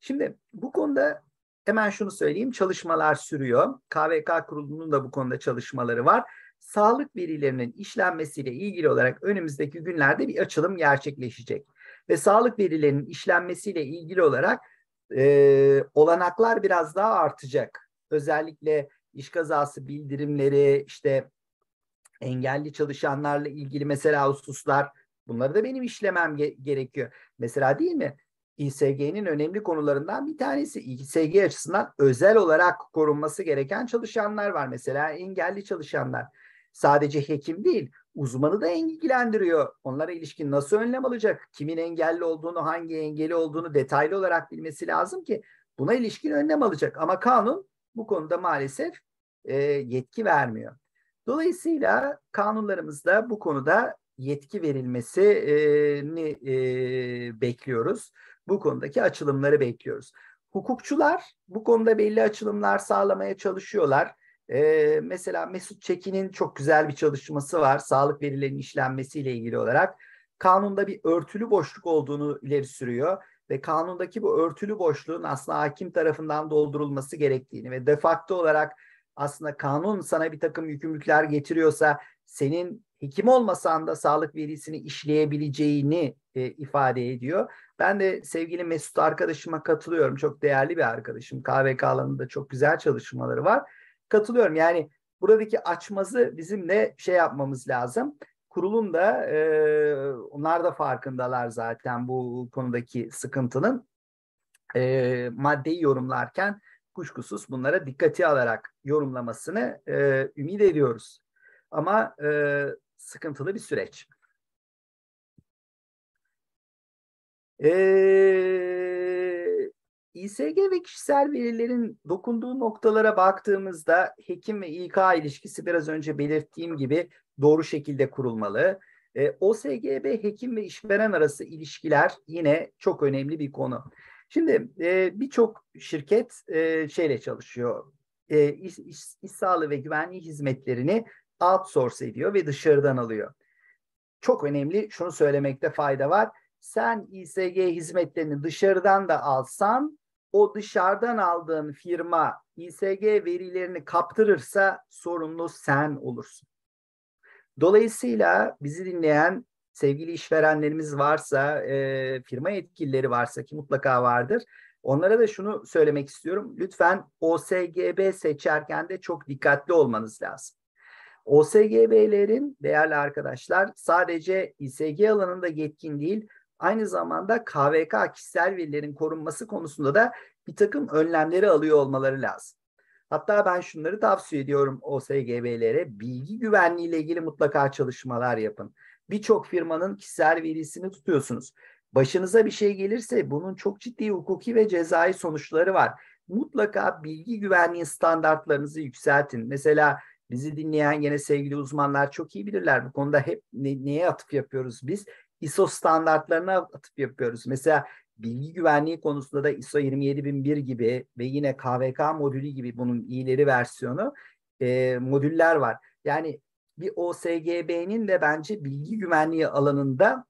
Şimdi bu konuda hemen şunu söyleyeyim. Çalışmalar sürüyor. KVK kurulunun da bu konuda çalışmaları var. Sağlık verilerinin işlenmesiyle ilgili olarak önümüzdeki günlerde bir açılım gerçekleşecek. Ve sağlık verilerinin işlenmesiyle ilgili olarak e, olanaklar biraz daha artacak. Özellikle iş kazası bildirimleri, işte engelli çalışanlarla ilgili mesela hususlar bunları da benim işlemem ge- gerekiyor. Mesela değil mi? İSG'nin önemli konularından bir tanesi İSG açısından özel olarak korunması gereken çalışanlar var. Mesela engelli çalışanlar sadece hekim değil uzmanı da ilgilendiriyor. Onlara ilişkin nasıl önlem alacak? Kimin engelli olduğunu, hangi engeli olduğunu detaylı olarak bilmesi lazım ki buna ilişkin önlem alacak. Ama kanun bu konuda maalesef e, yetki vermiyor. Dolayısıyla kanunlarımızda bu konuda yetki verilmesini e, bekliyoruz. Bu konudaki açılımları bekliyoruz. Hukukçular bu konuda belli açılımlar sağlamaya çalışıyorlar. Ee, mesela Mesut Çekin'in çok güzel bir çalışması var. Sağlık verilerinin işlenmesiyle ilgili olarak. Kanunda bir örtülü boşluk olduğunu ileri sürüyor ve kanundaki bu örtülü boşluğun aslında hakim tarafından doldurulması gerektiğini ve de facto olarak aslında kanun sana bir takım yükümlülükler getiriyorsa senin hekim olmasan da sağlık verisini işleyebileceğini e, ifade ediyor. Ben de sevgili Mesut arkadaşıma katılıyorum. Çok değerli bir arkadaşım. KVK alanında çok güzel çalışmaları var katılıyorum. Yani buradaki açmazı bizim de şey yapmamız lazım. Kurulun da e, onlar da farkındalar zaten bu konudaki sıkıntının. E, maddeyi yorumlarken kuşkusuz bunlara dikkati alarak yorumlamasını e, ümit ediyoruz. Ama e, sıkıntılı bir süreç. Eee İSG ve kişisel verilerin dokunduğu noktalara baktığımızda hekim ve İK ilişkisi biraz önce belirttiğim gibi doğru şekilde kurulmalı. E, OSGB hekim ve işveren arası ilişkiler yine çok önemli bir konu. Şimdi e, birçok şirket e, şeyle çalışıyor. E, iş, iş, iş sağlığı ve güvenliği hizmetlerini outsource ediyor ve dışarıdan alıyor. Çok önemli şunu söylemekte fayda var. Sen İSG hizmetlerini dışarıdan da alsan o dışarıdan aldığın firma İSG verilerini kaptırırsa sorumlu sen olursun. Dolayısıyla bizi dinleyen sevgili işverenlerimiz varsa, e, firma yetkilileri varsa ki mutlaka vardır. Onlara da şunu söylemek istiyorum. Lütfen OSGB seçerken de çok dikkatli olmanız lazım. OSGB'lerin değerli arkadaşlar sadece İSG alanında yetkin değil, aynı zamanda KVK kişisel verilerin korunması konusunda da bir takım önlemleri alıyor olmaları lazım. Hatta ben şunları tavsiye ediyorum OSGB'lere. Bilgi güvenliği ile ilgili mutlaka çalışmalar yapın. Birçok firmanın kişisel verisini tutuyorsunuz. Başınıza bir şey gelirse bunun çok ciddi hukuki ve cezai sonuçları var. Mutlaka bilgi güvenliği standartlarınızı yükseltin. Mesela bizi dinleyen gene sevgili uzmanlar çok iyi bilirler bu konuda hep ne, neye atıf yapıyoruz biz? ISO standartlarına atıp yapıyoruz. Mesela bilgi güvenliği konusunda da ISO 27001 gibi ve yine KVK modülü gibi bunun iyileri versiyonu e, modüller var. Yani bir OSGB'nin de bence bilgi güvenliği alanında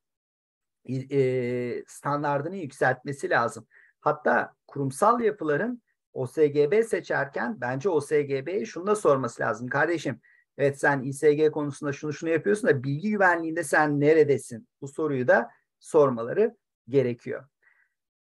e, e, standartını yükseltmesi lazım. Hatta kurumsal yapıların OSGB seçerken bence OSGB'ye şunu da sorması lazım. Kardeşim Evet sen İSG konusunda şunu şunu yapıyorsun da bilgi güvenliğinde sen neredesin? Bu soruyu da sormaları gerekiyor.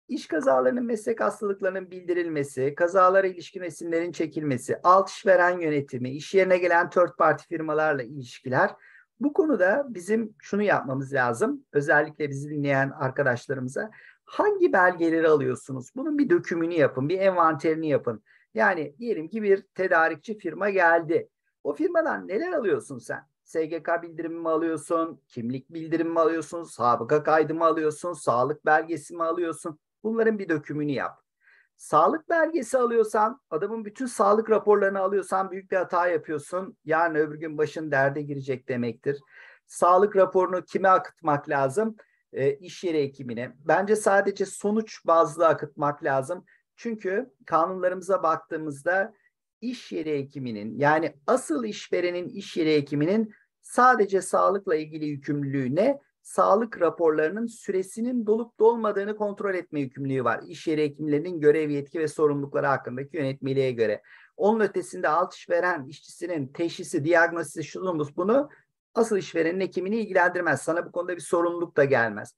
İş kazalarının meslek hastalıklarının bildirilmesi, kazalara ilişkin resimlerin çekilmesi, alt işveren yönetimi, iş yerine gelen third parti firmalarla ilişkiler. Bu konuda bizim şunu yapmamız lazım. Özellikle bizi dinleyen arkadaşlarımıza hangi belgeleri alıyorsunuz? Bunun bir dökümünü yapın, bir envanterini yapın. Yani diyelim ki bir tedarikçi firma geldi. O firmadan neler alıyorsun sen? SGK bildirimi mi alıyorsun? Kimlik bildirimi mi alıyorsun? Sabıka kaydı mı alıyorsun? Sağlık belgesi mi alıyorsun? Bunların bir dökümünü yap. Sağlık belgesi alıyorsan, adamın bütün sağlık raporlarını alıyorsan büyük bir hata yapıyorsun. Yarın öbür gün başın derde girecek demektir. Sağlık raporunu kime akıtmak lazım? E, iş yeri ekibine. Bence sadece sonuç bazlı akıtmak lazım. Çünkü kanunlarımıza baktığımızda iş yeri hekiminin yani asıl işverenin iş yeri hekiminin sadece sağlıkla ilgili yükümlülüğüne sağlık raporlarının süresinin dolup dolmadığını kontrol etme yükümlülüğü var. İş yeri hekimlerinin görev yetki ve sorumlulukları hakkındaki yönetmeliğe göre. Onun ötesinde alt işveren işçisinin teşhisi, diagnozisi, şunumuz bunu asıl işverenin hekimini ilgilendirmez. Sana bu konuda bir sorumluluk da gelmez.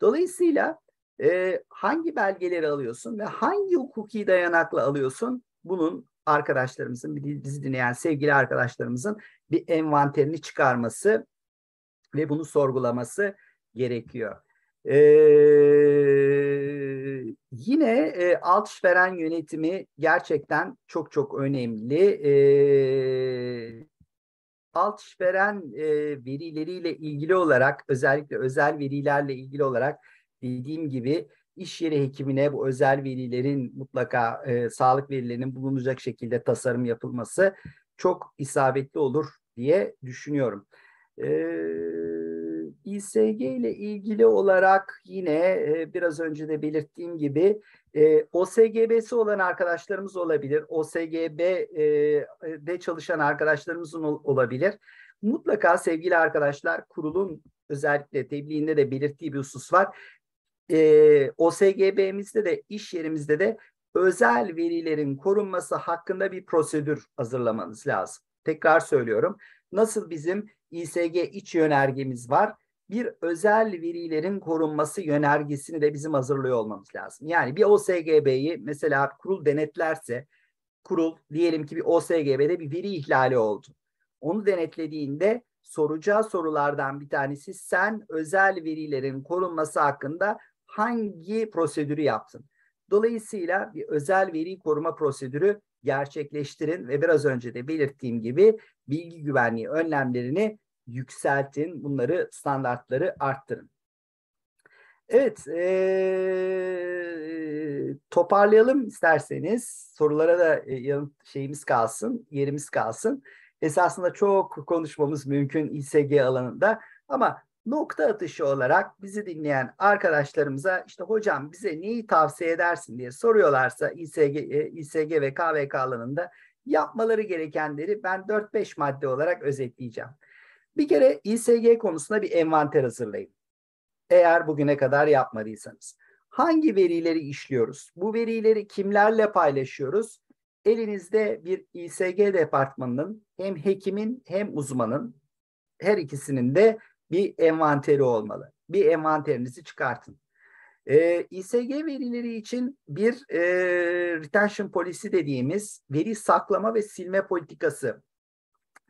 Dolayısıyla e, hangi belgeleri alıyorsun ve hangi hukuki dayanakla alıyorsun bunun arkadaşlarımızın, bizi dinleyen sevgili arkadaşlarımızın bir envanterini çıkarması ve bunu sorgulaması gerekiyor. Ee, yine e, alt işveren yönetimi gerçekten çok çok önemli. Ee, alt işveren e, verileriyle ilgili olarak özellikle özel verilerle ilgili olarak dediğim gibi iş yeri hekimine bu özel verilerin mutlaka e, sağlık verilerinin bulunacak şekilde tasarım yapılması çok isabetli olur diye düşünüyorum. E, İSG ile ilgili olarak yine e, biraz önce de belirttiğim gibi e, OSGB'si olan arkadaşlarımız olabilir. OSGB'de e, çalışan arkadaşlarımızın olabilir. Mutlaka sevgili arkadaşlar kurulun özellikle tebliğinde de belirttiği bir husus var e, OSGB'mizde de iş yerimizde de özel verilerin korunması hakkında bir prosedür hazırlamanız lazım. Tekrar söylüyorum. Nasıl bizim İSG iç yönergemiz var? Bir özel verilerin korunması yönergesini de bizim hazırlıyor olmamız lazım. Yani bir OSGB'yi mesela kurul denetlerse kurul diyelim ki bir OSGB'de bir veri ihlali oldu. Onu denetlediğinde soracağı sorulardan bir tanesi sen özel verilerin korunması hakkında hangi prosedürü yaptın? Dolayısıyla bir özel veri koruma prosedürü gerçekleştirin ve biraz önce de belirttiğim gibi bilgi güvenliği önlemlerini yükseltin. Bunları standartları arttırın. Evet, ee, toparlayalım isterseniz. Sorulara da e, yanıt şeyimiz kalsın, yerimiz kalsın. Esasında çok konuşmamız mümkün İSG alanında ama nokta atışı olarak bizi dinleyen arkadaşlarımıza işte hocam bize neyi tavsiye edersin diye soruyorlarsa İSG, e, İSG ve KVK alanında yapmaları gerekenleri ben 4-5 madde olarak özetleyeceğim. Bir kere İSG konusunda bir envanter hazırlayın. Eğer bugüne kadar yapmadıysanız. Hangi verileri işliyoruz? Bu verileri kimlerle paylaşıyoruz? Elinizde bir İSG departmanının hem hekimin hem uzmanın her ikisinin de bir envanteri olmalı. Bir envanterinizi çıkartın. E, İSG verileri için bir e, retention policy dediğimiz veri saklama ve silme politikası.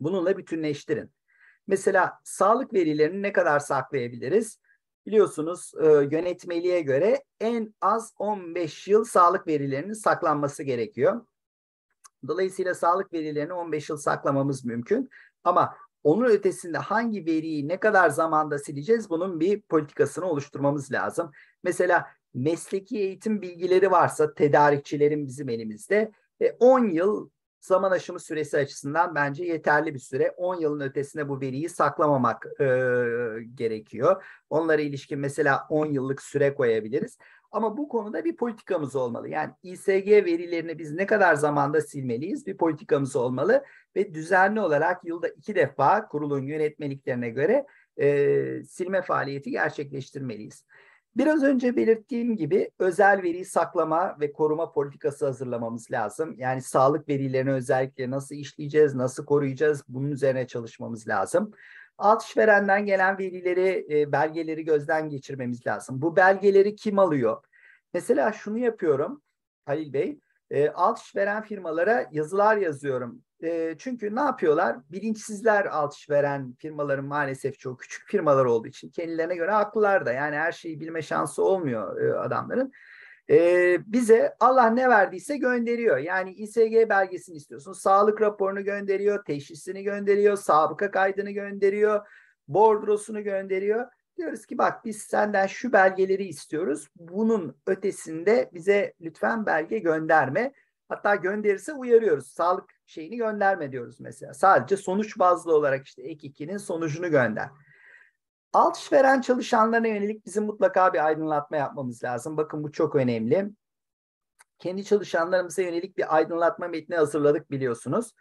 Bununla bütünleştirin. Mesela sağlık verilerini ne kadar saklayabiliriz? Biliyorsunuz e, yönetmeliğe göre en az 15 yıl sağlık verilerinin saklanması gerekiyor. Dolayısıyla sağlık verilerini 15 yıl saklamamız mümkün. Ama onun ötesinde hangi veriyi ne kadar zamanda sileceğiz bunun bir politikasını oluşturmamız lazım. Mesela mesleki eğitim bilgileri varsa tedarikçilerin bizim elimizde e, 10 yıl zaman aşımı süresi açısından bence yeterli bir süre. 10 yılın ötesine bu veriyi saklamamak e, gerekiyor. Onlara ilişkin mesela 10 yıllık süre koyabiliriz. Ama bu konuda bir politikamız olmalı. Yani İSG verilerini biz ne kadar zamanda silmeliyiz bir politikamız olmalı ve düzenli olarak yılda iki defa kurulun yönetmeliklerine göre e, silme faaliyeti gerçekleştirmeliyiz. Biraz önce belirttiğim gibi özel veriyi saklama ve koruma politikası hazırlamamız lazım. Yani sağlık verilerini özellikle nasıl işleyeceğiz, nasıl koruyacağız bunun üzerine çalışmamız lazım alt işverenden gelen verileri, e, belgeleri gözden geçirmemiz lazım. Bu belgeleri kim alıyor? Mesela şunu yapıyorum Halil Bey, e, alt işveren firmalara yazılar yazıyorum. E, çünkü ne yapıyorlar? Bilinçsizler alt işveren firmaların maalesef çok küçük firmalar olduğu için kendilerine göre haklılar da. Yani her şeyi bilme şansı olmuyor e, adamların e, bize Allah ne verdiyse gönderiyor. Yani İSG belgesini istiyorsun. Sağlık raporunu gönderiyor, teşhisini gönderiyor, sabıka kaydını gönderiyor, bordrosunu gönderiyor. Diyoruz ki bak biz senden şu belgeleri istiyoruz. Bunun ötesinde bize lütfen belge gönderme. Hatta gönderirse uyarıyoruz. Sağlık şeyini gönderme diyoruz mesela. Sadece sonuç bazlı olarak işte ek 2'nin sonucunu gönder. Alt işveren çalışanlarına yönelik bizim mutlaka bir aydınlatma yapmamız lazım. Bakın bu çok önemli. Kendi çalışanlarımıza yönelik bir aydınlatma metni hazırladık biliyorsunuz.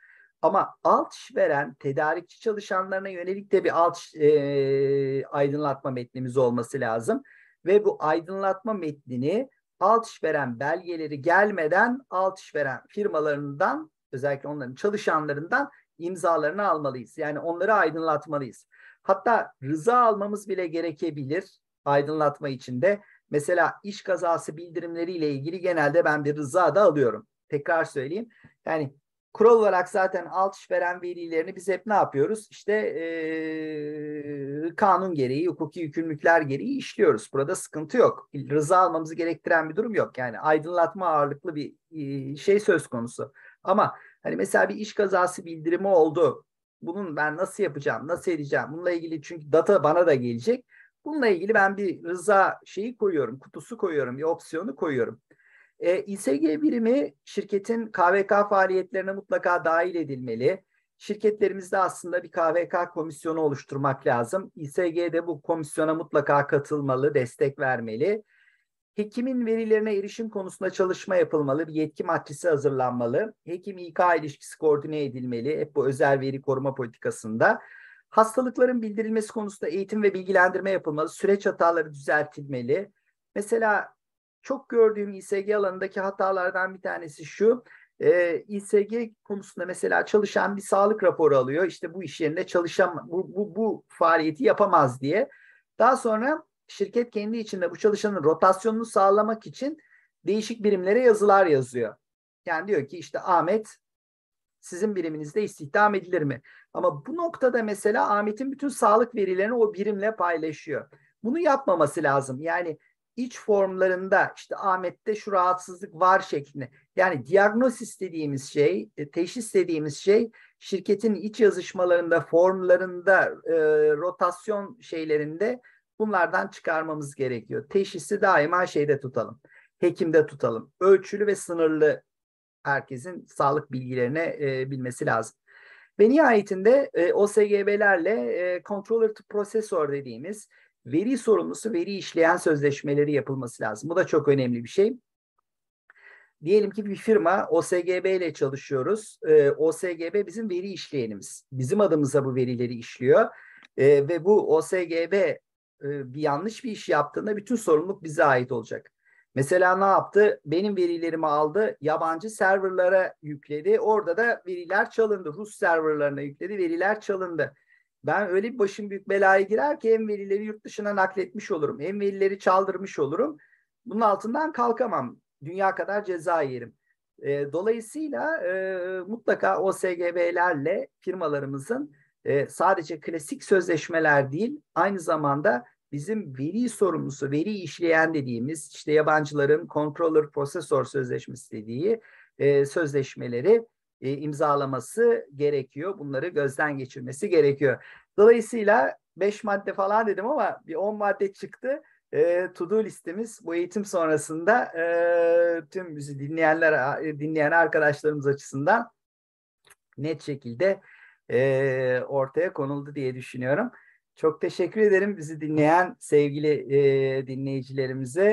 Ama alt işveren tedarikçi çalışanlarına yönelik de bir alt e, aydınlatma metnimiz olması lazım. Ve bu aydınlatma metnini alt işveren belgeleri gelmeden alt işveren firmalarından özellikle onların çalışanlarından imzalarını almalıyız. Yani onları aydınlatmalıyız. Hatta rıza almamız bile gerekebilir aydınlatma içinde. Mesela iş kazası bildirimleriyle ilgili genelde ben bir rıza da alıyorum. Tekrar söyleyeyim. Yani kural olarak zaten alt işveren velilerini biz hep ne yapıyoruz? İşte ee, kanun gereği, hukuki yükümlülükler gereği işliyoruz. Burada sıkıntı yok. Rıza almamızı gerektiren bir durum yok. Yani aydınlatma ağırlıklı bir şey söz konusu. Ama hani mesela bir iş kazası bildirimi oldu bunun ben nasıl yapacağım, nasıl edeceğim bununla ilgili çünkü data bana da gelecek. Bununla ilgili ben bir rıza şeyi koyuyorum, kutusu koyuyorum, bir opsiyonu koyuyorum. E, İSG birimi şirketin KVK faaliyetlerine mutlaka dahil edilmeli. Şirketlerimizde aslında bir KVK komisyonu oluşturmak lazım. İSG de bu komisyona mutlaka katılmalı, destek vermeli. Hekimin verilerine erişim konusunda çalışma yapılmalı, bir yetki matrisi hazırlanmalı. Hekim İK ilişkisi koordine edilmeli hep bu özel veri koruma politikasında. Hastalıkların bildirilmesi konusunda eğitim ve bilgilendirme yapılmalı, süreç hataları düzeltilmeli. Mesela çok gördüğüm İSG alanındaki hatalardan bir tanesi şu. E, İSG konusunda mesela çalışan bir sağlık raporu alıyor. İşte bu iş yerinde çalışam bu, bu, bu faaliyeti yapamaz diye. Daha sonra şirket kendi içinde bu çalışanın rotasyonunu sağlamak için değişik birimlere yazılar yazıyor. Yani diyor ki işte Ahmet sizin biriminizde istihdam edilir mi? Ama bu noktada mesela Ahmet'in bütün sağlık verilerini o birimle paylaşıyor. Bunu yapmaması lazım. Yani iç formlarında işte Ahmet'te şu rahatsızlık var şeklinde. Yani diagnosis dediğimiz şey, e, teşhis dediğimiz şey şirketin iç yazışmalarında, formlarında, e, rotasyon şeylerinde bunlardan çıkarmamız gerekiyor. Teşhisi daima şeyde tutalım. Hekimde tutalım. Ölçülü ve sınırlı herkesin sağlık bilgilerini e, bilmesi lazım. Ve nihayetinde e, OSGB'lerle e, controller to processor dediğimiz veri sorumlusu veri işleyen sözleşmeleri yapılması lazım. Bu da çok önemli bir şey. Diyelim ki bir firma OSGB ile çalışıyoruz. E, OSGB bizim veri işleyenimiz. Bizim adımıza bu verileri işliyor. E, ve bu OSGB e, bir yanlış bir iş yaptığında bütün sorumluluk bize ait olacak. Mesela ne yaptı? Benim verilerimi aldı, yabancı serverlara yükledi. Orada da veriler çalındı. Rus serverlarına yükledi, veriler çalındı. Ben öyle bir başım büyük belaya girer ki hem verileri yurt dışına nakletmiş olurum, hem verileri çaldırmış olurum. Bunun altından kalkamam. Dünya kadar ceza yerim. E, dolayısıyla e, mutlaka OSGB'lerle firmalarımızın e, sadece klasik sözleşmeler değil, aynı zamanda bizim veri sorumlusu, veri işleyen dediğimiz, işte yabancıların controller prosesör sözleşmesi dediği e, sözleşmeleri e, imzalaması gerekiyor. Bunları gözden geçirmesi gerekiyor. Dolayısıyla 5 madde falan dedim ama bir 10 madde çıktı. E, to-do listemiz bu eğitim sonrasında e, tüm bizi dinleyenler, dinleyen arkadaşlarımız açısından net şekilde e, ortaya konuldu diye düşünüyorum. Çok teşekkür ederim bizi dinleyen sevgili e, dinleyicilerimize.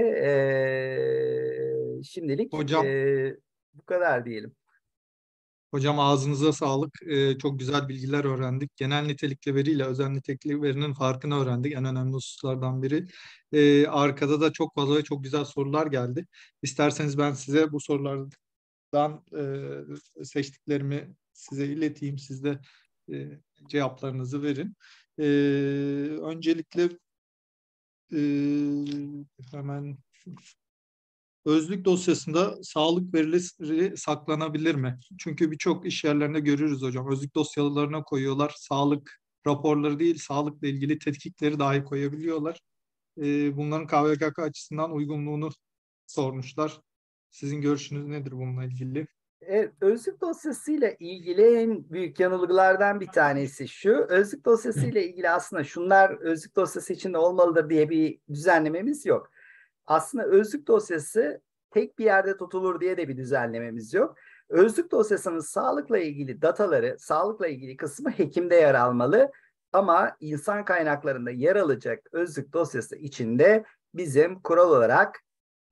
E, şimdilik Hocam, e, bu kadar diyelim. Hocam ağzınıza sağlık. E, çok güzel bilgiler öğrendik. Genel nitelikli veriyle özel nitelikli verinin farkını öğrendik. En önemli hususlardan biri. E, arkada da çok fazla ve çok güzel sorular geldi. İsterseniz ben size bu sorulardan e, seçtiklerimi size ileteyim. Siz de e, cevaplarınızı verin. E, öncelikle e, hemen özlük dosyasında sağlık verileri saklanabilir mi? Çünkü birçok iş yerlerinde görürüz hocam. Özlük dosyalarına koyuyorlar. Sağlık raporları değil, sağlıkla ilgili tetkikleri dahi koyabiliyorlar. E, bunların KVKK açısından uygunluğunu sormuşlar. Sizin görüşünüz nedir bununla ilgili? Evet, özlük dosyasıyla ilgili en büyük yanılgılardan bir tanesi şu. Özlük dosyasıyla ilgili aslında şunlar özlük dosyası içinde olmalıdır diye bir düzenlememiz yok. Aslında özlük dosyası tek bir yerde tutulur diye de bir düzenlememiz yok. Özlük dosyasının sağlıkla ilgili dataları, sağlıkla ilgili kısmı hekimde yer almalı. Ama insan kaynaklarında yer alacak özlük dosyası içinde bizim kural olarak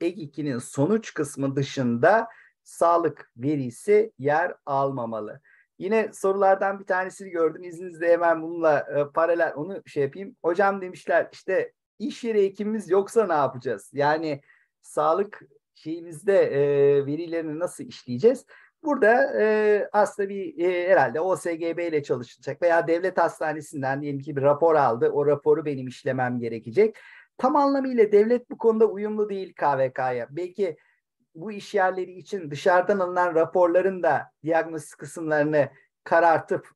EG2'nin sonuç kısmı dışında sağlık verisi yer almamalı. Yine sorulardan bir tanesini gördüm. İzninizle hemen bununla e, paralel onu şey yapayım. Hocam demişler işte iş yeri hekimimiz yoksa ne yapacağız? Yani sağlık şeyimizde e, verilerini nasıl işleyeceğiz? Burada e, aslında bir e, herhalde OSGB ile çalışılacak veya devlet hastanesinden diyelim ki bir rapor aldı. O raporu benim işlemem gerekecek. Tam anlamıyla devlet bu konuda uyumlu değil KVK'ya. Belki bu iş yerleri için dışarıdan alınan raporların da diagnostik kısımlarını karartıp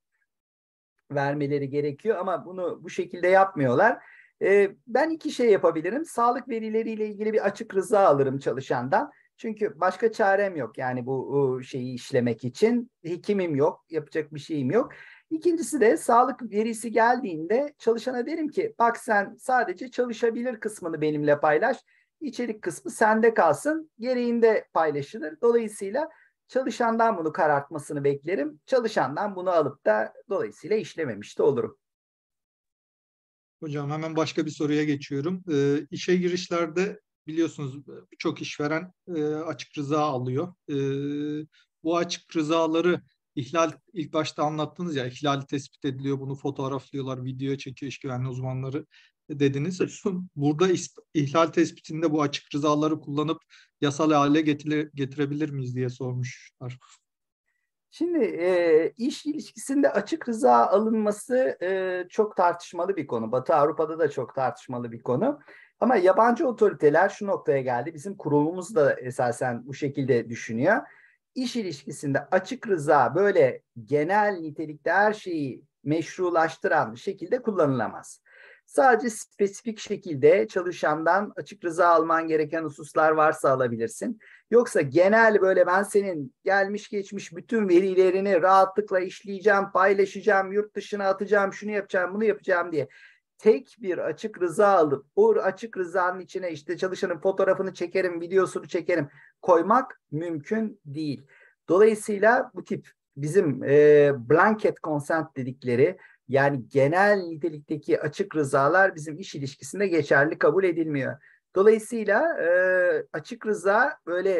vermeleri gerekiyor ama bunu bu şekilde yapmıyorlar. E, ben iki şey yapabilirim. Sağlık verileriyle ilgili bir açık rıza alırım çalışandan. Çünkü başka çarem yok yani bu şeyi işlemek için. Hekimim yok, yapacak bir şeyim yok. İkincisi de sağlık verisi geldiğinde çalışana derim ki bak sen sadece çalışabilir kısmını benimle paylaş içerik kısmı sende kalsın, gereğinde paylaşılır. Dolayısıyla çalışandan bunu karartmasını beklerim. Çalışandan bunu alıp da dolayısıyla işlememiş de olurum. Hocam hemen başka bir soruya geçiyorum. E, işe girişlerde biliyorsunuz e, birçok işveren e, açık rıza alıyor. E, bu açık rızaları ihlal ilk başta anlattınız ya ihlali tespit ediliyor bunu fotoğraflıyorlar video çekiyor iş güvenliği uzmanları dediniz. (laughs) Burada ihlal tespitinde bu açık rızaları kullanıp yasal hale getirebilir miyiz diye sormuşlar. Şimdi e, iş ilişkisinde açık rıza alınması e, çok tartışmalı bir konu. Batı Avrupa'da da çok tartışmalı bir konu. Ama yabancı otoriteler şu noktaya geldi. Bizim kurulumuz da esasen bu şekilde düşünüyor. İş ilişkisinde açık rıza böyle genel nitelikte her şeyi meşrulaştıran şekilde kullanılamaz. Sadece spesifik şekilde çalışandan açık rıza alman gereken hususlar varsa alabilirsin. Yoksa genel böyle ben senin gelmiş geçmiş bütün verilerini rahatlıkla işleyeceğim, paylaşacağım, yurt dışına atacağım, şunu yapacağım, bunu yapacağım diye tek bir açık rıza alıp o açık rızanın içine işte çalışanın fotoğrafını çekerim, videosunu çekerim koymak mümkün değil. Dolayısıyla bu tip bizim e, blanket consent dedikleri yani genel nitelikteki açık rızalar bizim iş ilişkisinde geçerli kabul edilmiyor. Dolayısıyla e, açık rıza böyle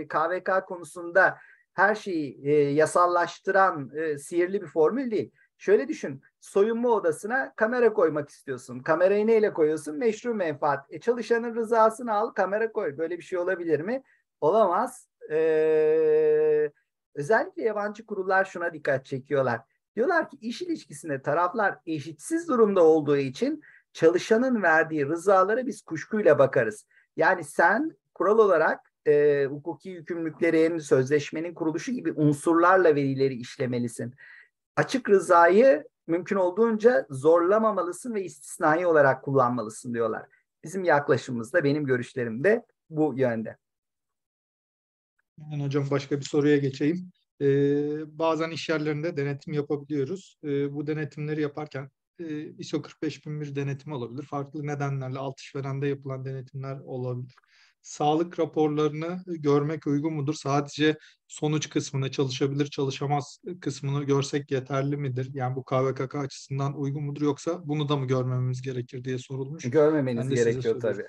e, KVK konusunda her şeyi e, yasallaştıran e, sihirli bir formül değil. Şöyle düşün, soyunma odasına kamera koymak istiyorsun. Kamerayı neyle koyuyorsun? Meşru menfaat. E, çalışanın rızasını al, kamera koy. Böyle bir şey olabilir mi? Olamaz. E, özellikle yabancı kurullar şuna dikkat çekiyorlar Diyorlar ki iş ilişkisinde taraflar eşitsiz durumda olduğu için çalışanın verdiği rızalara biz kuşkuyla bakarız. Yani sen kural olarak e, hukuki yükümlülüklerin, sözleşmenin kuruluşu gibi unsurlarla verileri işlemelisin. Açık rızayı mümkün olduğunca zorlamamalısın ve istisnai olarak kullanmalısın diyorlar. Bizim yaklaşımımızda, benim görüşlerim de bu yönde. Hemen hocam başka bir soruya geçeyim. E, bazen iş yerlerinde denetim yapabiliyoruz. E, bu denetimleri yaparken e, ISO 45001 denetim olabilir. Farklı nedenlerle alt işverende yapılan denetimler olabilir. Sağlık raporlarını görmek uygun mudur? Sadece sonuç kısmını çalışabilir çalışamaz kısmını görsek yeterli midir? Yani bu KVKK açısından uygun mudur yoksa bunu da mı görmemiz gerekir diye sorulmuş. Görmemeniz gerekiyor tabii.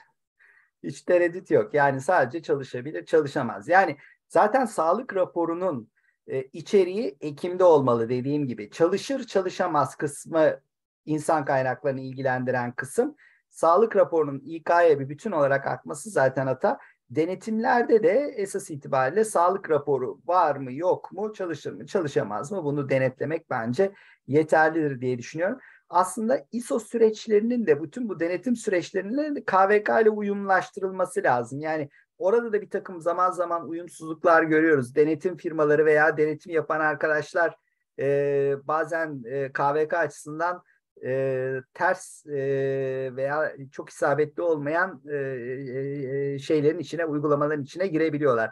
Hiç tereddüt yok. Yani sadece çalışabilir çalışamaz. Yani zaten sağlık raporunun e, içeriği Ekim'de olmalı dediğim gibi. Çalışır çalışamaz kısmı insan kaynaklarını ilgilendiren kısım. Sağlık raporunun İK'ya bir bütün olarak akması zaten hata. Denetimlerde de esas itibariyle sağlık raporu var mı yok mu çalışır mı çalışamaz mı bunu denetlemek bence yeterlidir diye düşünüyorum. Aslında ISO süreçlerinin de bütün bu denetim süreçlerinin de KVK ile uyumlaştırılması lazım. Yani Orada da bir takım zaman zaman uyumsuzluklar görüyoruz. Denetim firmaları veya denetim yapan arkadaşlar e, bazen e, KVK açısından e, ters e, veya çok isabetli olmayan e, e, e, şeylerin içine, uygulamaların içine girebiliyorlar.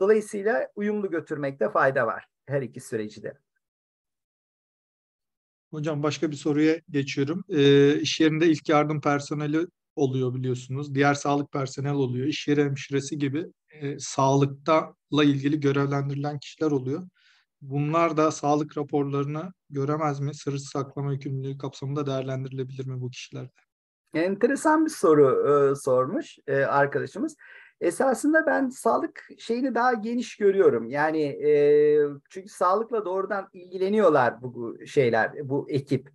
Dolayısıyla uyumlu götürmekte fayda var her iki süreci de. Hocam başka bir soruya geçiyorum. E, iş yerinde ilk yardım personeli oluyor biliyorsunuz. Diğer sağlık personel oluyor. İş yeri hemşiresi gibi e, sağlıkla ilgili görevlendirilen kişiler oluyor. Bunlar da sağlık raporlarını göremez mi? sırrı saklama yükümlülüğü kapsamında değerlendirilebilir mi bu kişilerde? Enteresan bir soru e, sormuş e, arkadaşımız. Esasında ben sağlık şeyini daha geniş görüyorum. Yani e, çünkü sağlıkla doğrudan ilgileniyorlar bu şeyler, bu ekip.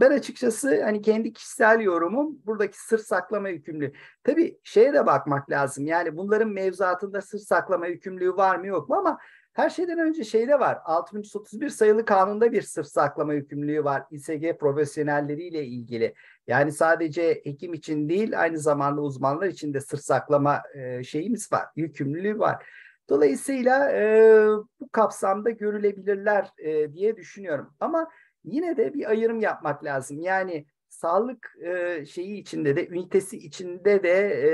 Ben açıkçası hani kendi kişisel yorumum buradaki sır saklama hükümlü. Tabii şeye de bakmak lazım. Yani bunların mevzuatında sır saklama yükümlülüğü var mı yok mu ama her şeyden önce şeyde var. 631 sayılı kanunda bir sır saklama yükümlülüğü var. İSG profesyonelleriyle ilgili. Yani sadece hekim için değil aynı zamanda uzmanlar için de sır saklama e, şeyimiz var. Yükümlülüğü var. Dolayısıyla e, bu kapsamda görülebilirler e, diye düşünüyorum. Ama yine de bir ayrım yapmak lazım. Yani sağlık e, şeyi içinde de ünitesi içinde de e,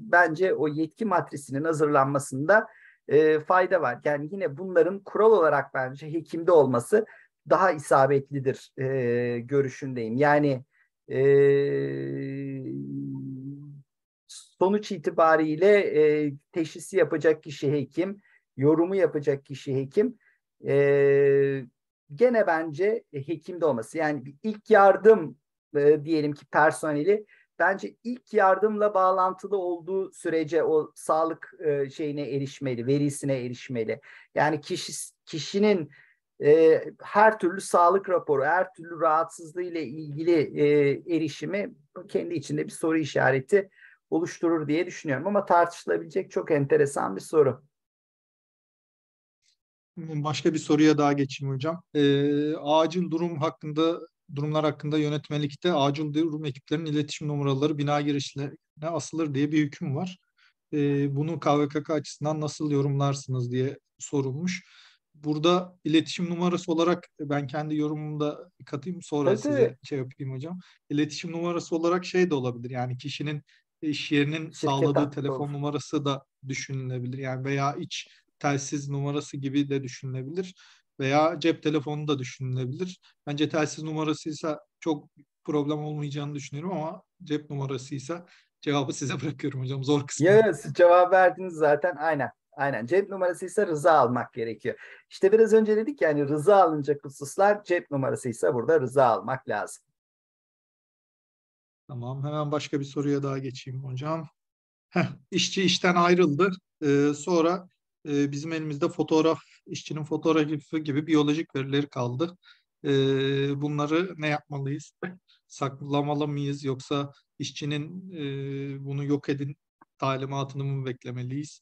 bence o yetki matrisinin hazırlanmasında e, fayda var. Yani yine bunların kural olarak bence hekimde olması daha isabetlidir e, görüşündeyim. Yani e, sonuç itibariyle e, teşhisi yapacak kişi hekim, yorumu yapacak kişi hekim. E, gene bence e, hekimde olması. Yani bir ilk yardım e, diyelim ki personeli bence ilk yardımla bağlantılı olduğu sürece o sağlık e, şeyine erişmeli, verisine erişmeli. Yani kişi kişinin e, her türlü sağlık raporu, her türlü rahatsızlığı ile ilgili e, erişimi kendi içinde bir soru işareti oluşturur diye düşünüyorum. Ama tartışılabilecek çok enteresan bir soru. Başka bir soruya daha geçeyim hocam. Ee, acil durum hakkında durumlar hakkında yönetmelikte acil durum ekiplerinin iletişim numaraları bina girişlerine asılır diye bir hüküm var. Ee, bunu KVKK açısından nasıl yorumlarsınız diye sorulmuş. Burada iletişim numarası olarak ben kendi yorumumda katayım sonra evet, size evet. şey yapayım hocam. İletişim numarası olarak şey de olabilir yani kişinin iş yerinin Şirket sağladığı telefon olur. numarası da düşünülebilir. Yani veya iç telsiz numarası gibi de düşünülebilir veya cep telefonu da düşünülebilir. Bence telsiz numarasıysa çok problem olmayacağını düşünüyorum ama cep numarasıysa cevabı size (laughs) bırakıyorum hocam zor kısmı. Yok yes, cevap verdiniz zaten aynen. Aynen cep numarası ise rıza almak gerekiyor. İşte biraz önce dedik yani rıza alınacak hususlar cep numarası ise burada rıza almak lazım. Tamam hemen başka bir soruya daha geçeyim hocam. Heh, işçi işten ayrıldı. Ee, sonra ee, bizim elimizde fotoğraf, işçinin fotoğrafı gibi biyolojik verileri kaldı. Ee, bunları ne yapmalıyız? (laughs) Saklamalı mıyız yoksa işçinin e, bunu yok edin talimatını mı beklemeliyiz?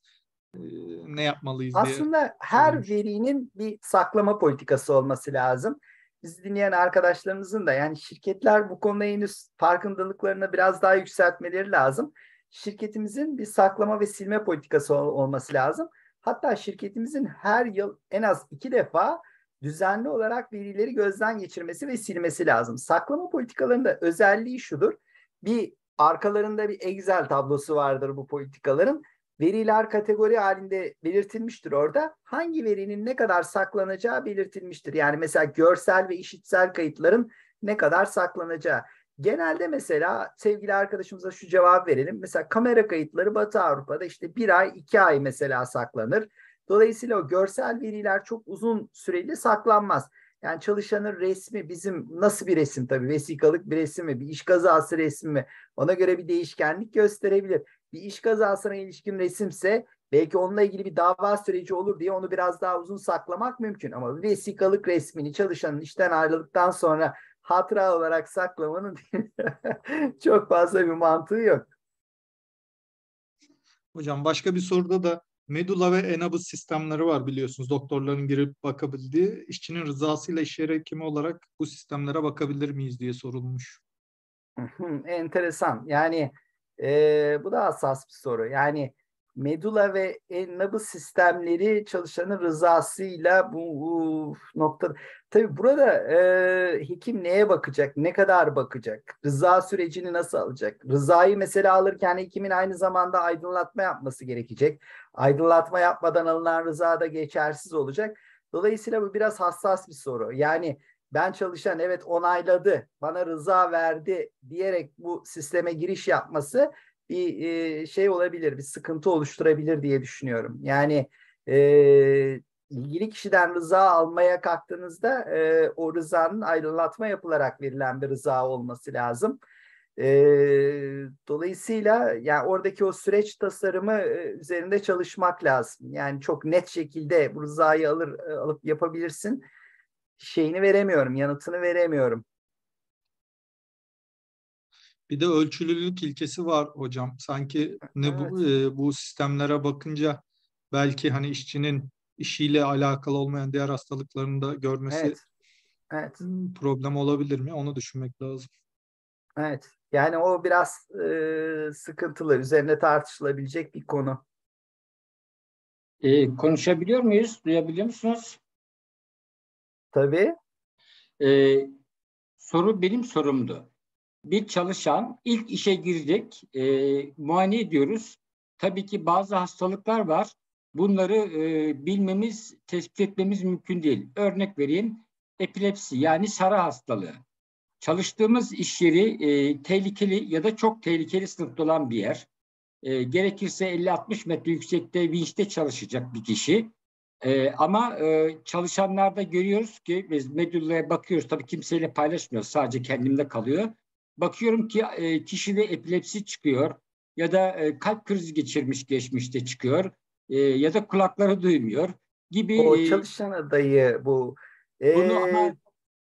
Ee, ne yapmalıyız Aslında diye. Aslında her sormuş. verinin bir saklama politikası olması lazım. Bizi dinleyen arkadaşlarımızın da yani şirketler bu konuda henüz farkındalıklarını biraz daha yükseltmeleri lazım. Şirketimizin bir saklama ve silme politikası olması lazım. Hatta şirketimizin her yıl en az iki defa düzenli olarak verileri gözden geçirmesi ve silmesi lazım. Saklama politikalarında özelliği şudur. Bir arkalarında bir Excel tablosu vardır bu politikaların. Veriler kategori halinde belirtilmiştir orada. Hangi verinin ne kadar saklanacağı belirtilmiştir. Yani mesela görsel ve işitsel kayıtların ne kadar saklanacağı. Genelde mesela sevgili arkadaşımıza şu cevap verelim. Mesela kamera kayıtları Batı Avrupa'da işte bir ay, iki ay mesela saklanır. Dolayısıyla o görsel veriler çok uzun süreli saklanmaz. Yani çalışanın resmi bizim nasıl bir resim tabii vesikalık bir resim mi bir iş kazası resmi mi ona göre bir değişkenlik gösterebilir. Bir iş kazasına ilişkin resimse belki onunla ilgili bir dava süreci olur diye onu biraz daha uzun saklamak mümkün. Ama vesikalık resmini çalışanın işten ayrıldıktan sonra hatıra olarak saklamanın (laughs) çok fazla bir mantığı yok. Hocam başka bir soruda da Medula ve Enabus sistemleri var biliyorsunuz. Doktorların girip bakabildiği, işçinin rızasıyla iş yeri hekimi olarak bu sistemlere bakabilir miyiz diye sorulmuş. Enteresan. Yani e, bu da hassas bir soru. Yani medula ve nabız sistemleri çalışanın rızasıyla bu, bu noktada. Tabi burada e, hekim neye bakacak, ne kadar bakacak, rıza sürecini nasıl alacak? Rızayı mesela alırken hekimin aynı zamanda aydınlatma yapması gerekecek. Aydınlatma yapmadan alınan rıza da geçersiz olacak. Dolayısıyla bu biraz hassas bir soru. Yani ben çalışan evet onayladı, bana rıza verdi diyerek bu sisteme giriş yapması bir e, şey olabilir, bir sıkıntı oluşturabilir diye düşünüyorum. Yani e, ilgili kişiden rıza almaya kalktığınızda e, o rızanın aydınlatma yapılarak verilen bir rıza olması lazım. E, dolayısıyla yani oradaki o süreç tasarımı üzerinde çalışmak lazım. Yani çok net şekilde bu rızayı alır alıp yapabilirsin. Şeyini veremiyorum, yanıtını veremiyorum. Bir de ölçülülük ilkesi var hocam. Sanki ne evet. bu, e, bu sistemlere bakınca belki hani işçinin işiyle alakalı olmayan diğer hastalıklarını da görmesi evet. Evet. problem olabilir mi? Onu düşünmek lazım. Evet. Yani o biraz e, sıkıntılı, üzerine tartışılabilecek bir konu. E, konuşabiliyor muyuz? Duyabiliyor musunuz? Tabii. E, soru benim sorumdu bir çalışan ilk işe girecek e, muayene ediyoruz. Tabii ki bazı hastalıklar var. Bunları e, bilmemiz, tespit etmemiz mümkün değil. Örnek vereyim epilepsi yani sarı hastalığı. Çalıştığımız iş yeri e, tehlikeli ya da çok tehlikeli sınıfta olan bir yer. E, gerekirse 50-60 metre yüksekte vinçte çalışacak bir kişi. E, ama e, çalışanlarda görüyoruz ki biz medyullara bakıyoruz. Tabii kimseyle paylaşmıyoruz. Sadece kendimde kalıyor bakıyorum ki e, kişide epilepsi çıkıyor ya da e, kalp krizi geçirmiş geçmişte çıkıyor e, ya da kulakları duymuyor gibi. O e, çalışan adayı bu. Ee... Bunu ama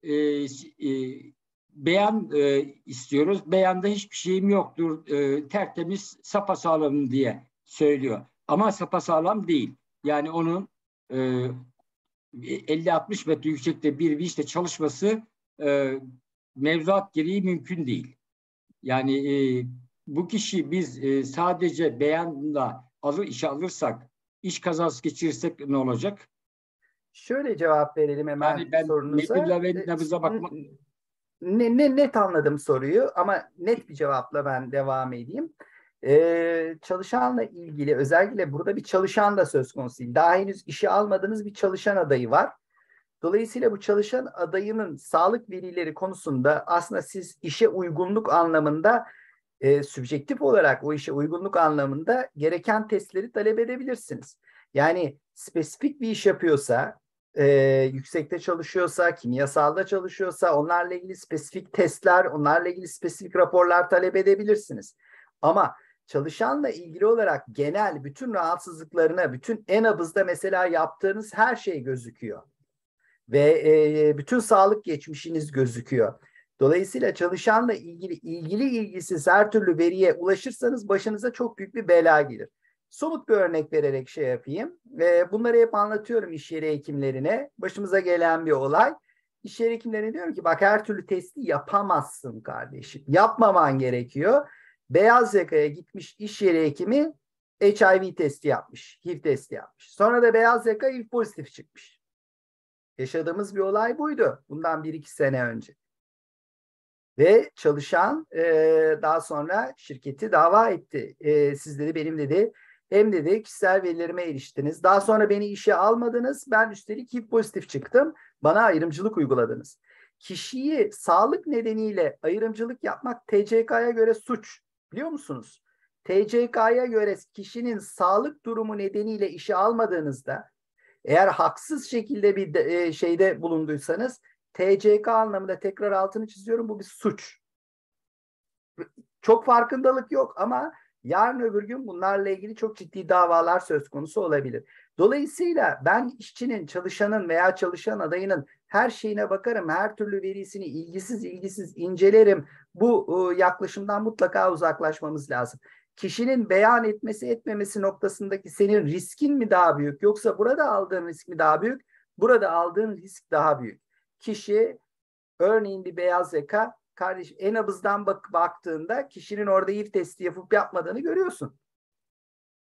e, e, beyan e, istiyoruz. Beyanda hiçbir şeyim yoktur. E, tertemiz sapasağlamım diye söylüyor. Ama sapasağlam değil. Yani onun e, 50-60 e, metre yüksekte bir vişte çalışması e, mevzuat gereği mümkün değil. Yani e, bu kişi biz e, sadece beyanla alır işe alırsak, iş kazası geçirirsek ne olacak? Şöyle cevap verelim hemen yani sorunuza. Nebula ve e, nabıza bakmak... Ne, ne, net anladım soruyu ama net bir cevapla ben devam edeyim. Ee, çalışanla ilgili özellikle burada bir çalışan da söz konusu Daha henüz işe almadığınız bir çalışan adayı var. Dolayısıyla bu çalışan adayının sağlık verileri konusunda aslında siz işe uygunluk anlamında e, sübjektif olarak o işe uygunluk anlamında gereken testleri talep edebilirsiniz. Yani spesifik bir iş yapıyorsa, e, yüksekte çalışıyorsa, kimyasalda çalışıyorsa onlarla ilgili spesifik testler, onlarla ilgili spesifik raporlar talep edebilirsiniz. Ama çalışanla ilgili olarak genel bütün rahatsızlıklarına, bütün en abızda mesela yaptığınız her şey gözüküyor ve e, bütün sağlık geçmişiniz gözüküyor. Dolayısıyla çalışanla ilgili ilgili ilgisiz her türlü veriye ulaşırsanız başınıza çok büyük bir bela gelir. Somut bir örnek vererek şey yapayım. E, bunları hep anlatıyorum iş yeri hekimlerine. Başımıza gelen bir olay. İş yeri hekimlerine diyorum ki bak her türlü testi yapamazsın kardeşim. Yapmaman gerekiyor. Beyaz yakaya gitmiş iş yeri hekimi HIV testi yapmış, HIV testi yapmış. Sonra da beyaz yaka HIV pozitif çıkmış. Yaşadığımız bir olay buydu bundan bir iki sene önce. Ve çalışan e, daha sonra şirketi dava etti. E, siz dedi benim dedi hem dedi kişisel verilerime eriştiniz. Daha sonra beni işe almadınız. Ben üstelik HIV pozitif çıktım. Bana ayrımcılık uyguladınız. Kişiyi sağlık nedeniyle ayrımcılık yapmak TCK'ya göre suç. Biliyor musunuz? TCK'ya göre kişinin sağlık durumu nedeniyle işe almadığınızda eğer haksız şekilde bir de, e, şeyde bulunduysanız TCK anlamında tekrar altını çiziyorum bu bir suç. Çok farkındalık yok ama yarın öbür gün bunlarla ilgili çok ciddi davalar söz konusu olabilir. Dolayısıyla ben işçinin, çalışanın veya çalışan adayının her şeyine bakarım, her türlü verisini ilgisiz ilgisiz incelerim. Bu e, yaklaşımdan mutlaka uzaklaşmamız lazım kişinin beyan etmesi etmemesi noktasındaki senin riskin mi daha büyük yoksa burada aldığın risk mi daha büyük? Burada aldığın risk daha büyük. Kişi örneğin bir beyaz yaka kardeş en abızdan bak baktığında kişinin orada if testi yapıp yapmadığını görüyorsun.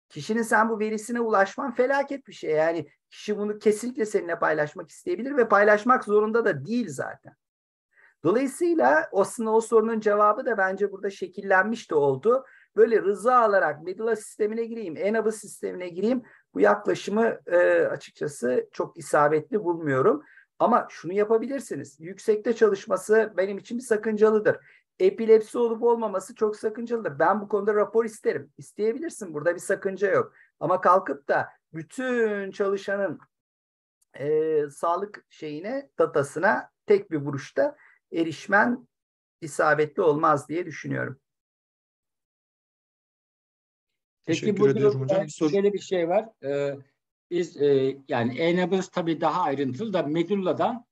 Kişinin sen bu verisine ulaşman felaket bir şey. Yani kişi bunu kesinlikle seninle paylaşmak isteyebilir ve paylaşmak zorunda da değil zaten. Dolayısıyla aslında o sorunun cevabı da bence burada şekillenmiş de oldu böyle rıza alarak Medula sistemine gireyim, Enabı sistemine gireyim. Bu yaklaşımı e, açıkçası çok isabetli bulmuyorum. Ama şunu yapabilirsiniz. Yüksekte çalışması benim için bir sakıncalıdır. Epilepsi olup olmaması çok sakıncalıdır. Ben bu konuda rapor isterim. İsteyebilirsin. Burada bir sakınca yok. Ama kalkıp da bütün çalışanın e, sağlık şeyine, datasına tek bir vuruşta erişmen isabetli olmaz diye düşünüyorum. Peki Teşekkür bu ediyorum hocam. E, şöyle bir şey var. Ee, biz e, yani e tabii daha ayrıntılı da medulladan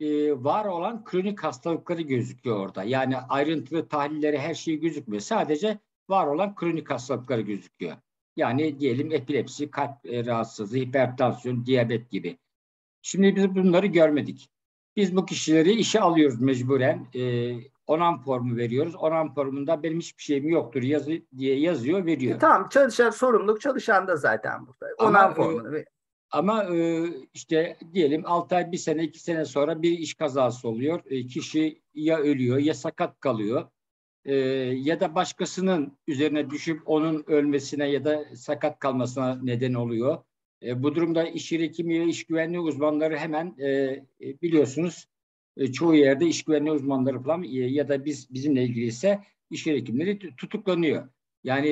e, var olan kronik hastalıkları gözüküyor orada. Yani ayrıntılı tahlilleri her şey gözükmüyor. Sadece var olan kronik hastalıkları gözüküyor. Yani diyelim epilepsi, kalp e, rahatsızlığı, hipertansiyon, diyabet gibi. Şimdi biz bunları görmedik. Biz bu kişileri işe alıyoruz mecburen. E, onam formu veriyoruz. Onam formunda benim hiçbir şeyim yoktur yazı diye yazıyor, veriyor. E, tamam çalışan sorumluluk çalışan da zaten burada. Onam ama, e, formunu. E, ama e, işte diyelim 6 ay, 1 sene, 2 sene sonra bir iş kazası oluyor. E, kişi ya ölüyor ya sakat kalıyor. E, ya da başkasının üzerine düşüp onun ölmesine ya da sakat kalmasına neden oluyor. E, bu durumda iş yeri kimliği, iş güvenliği uzmanları hemen e, e biliyorsunuz e, çoğu yerde iş güvenliği uzmanları falan e, ya da biz bizimle ilgili ise iş yeri hekimleri tutuklanıyor. Yani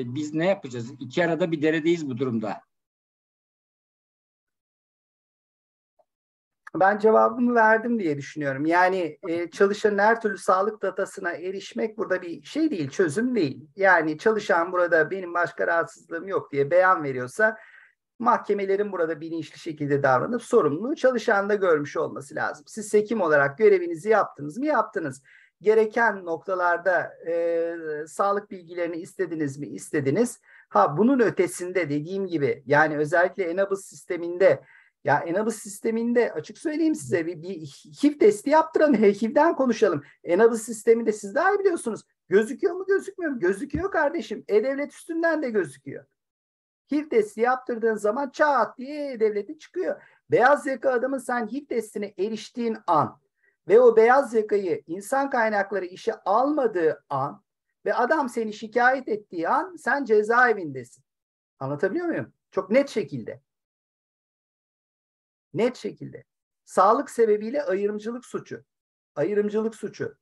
e, biz ne yapacağız? İki arada bir deredeyiz bu durumda. Ben cevabımı verdim diye düşünüyorum. Yani e, çalışanın her türlü sağlık datasına erişmek burada bir şey değil, çözüm değil. Yani çalışan burada benim başka rahatsızlığım yok diye beyan veriyorsa mahkemelerin burada bilinçli şekilde davranıp sorumluluğu çalışanda görmüş olması lazım. Siz sekim olarak görevinizi yaptınız mı? Yaptınız. Gereken noktalarda e, sağlık bilgilerini istediniz mi? İstediniz. Ha bunun ötesinde dediğim gibi yani özellikle Enabız sisteminde ya Enabız sisteminde açık söyleyeyim size bir, bir HIV testi yaptıran (laughs) HIV'den konuşalım. Enabız sisteminde siz daha iyi biliyorsunuz. Gözüküyor mu gözükmüyor mu? Gözüküyor kardeşim. E-Devlet üstünden de gözüküyor. HIV testi yaptırdığın zaman çat diye devleti çıkıyor. Beyaz yaka adamın sen HIV testine eriştiğin an ve o beyaz yakayı insan kaynakları işe almadığı an ve adam seni şikayet ettiği an sen cezaevindesin. Anlatabiliyor muyum? Çok net şekilde. Net şekilde. Sağlık sebebiyle ayrımcılık suçu. Ayrımcılık suçu.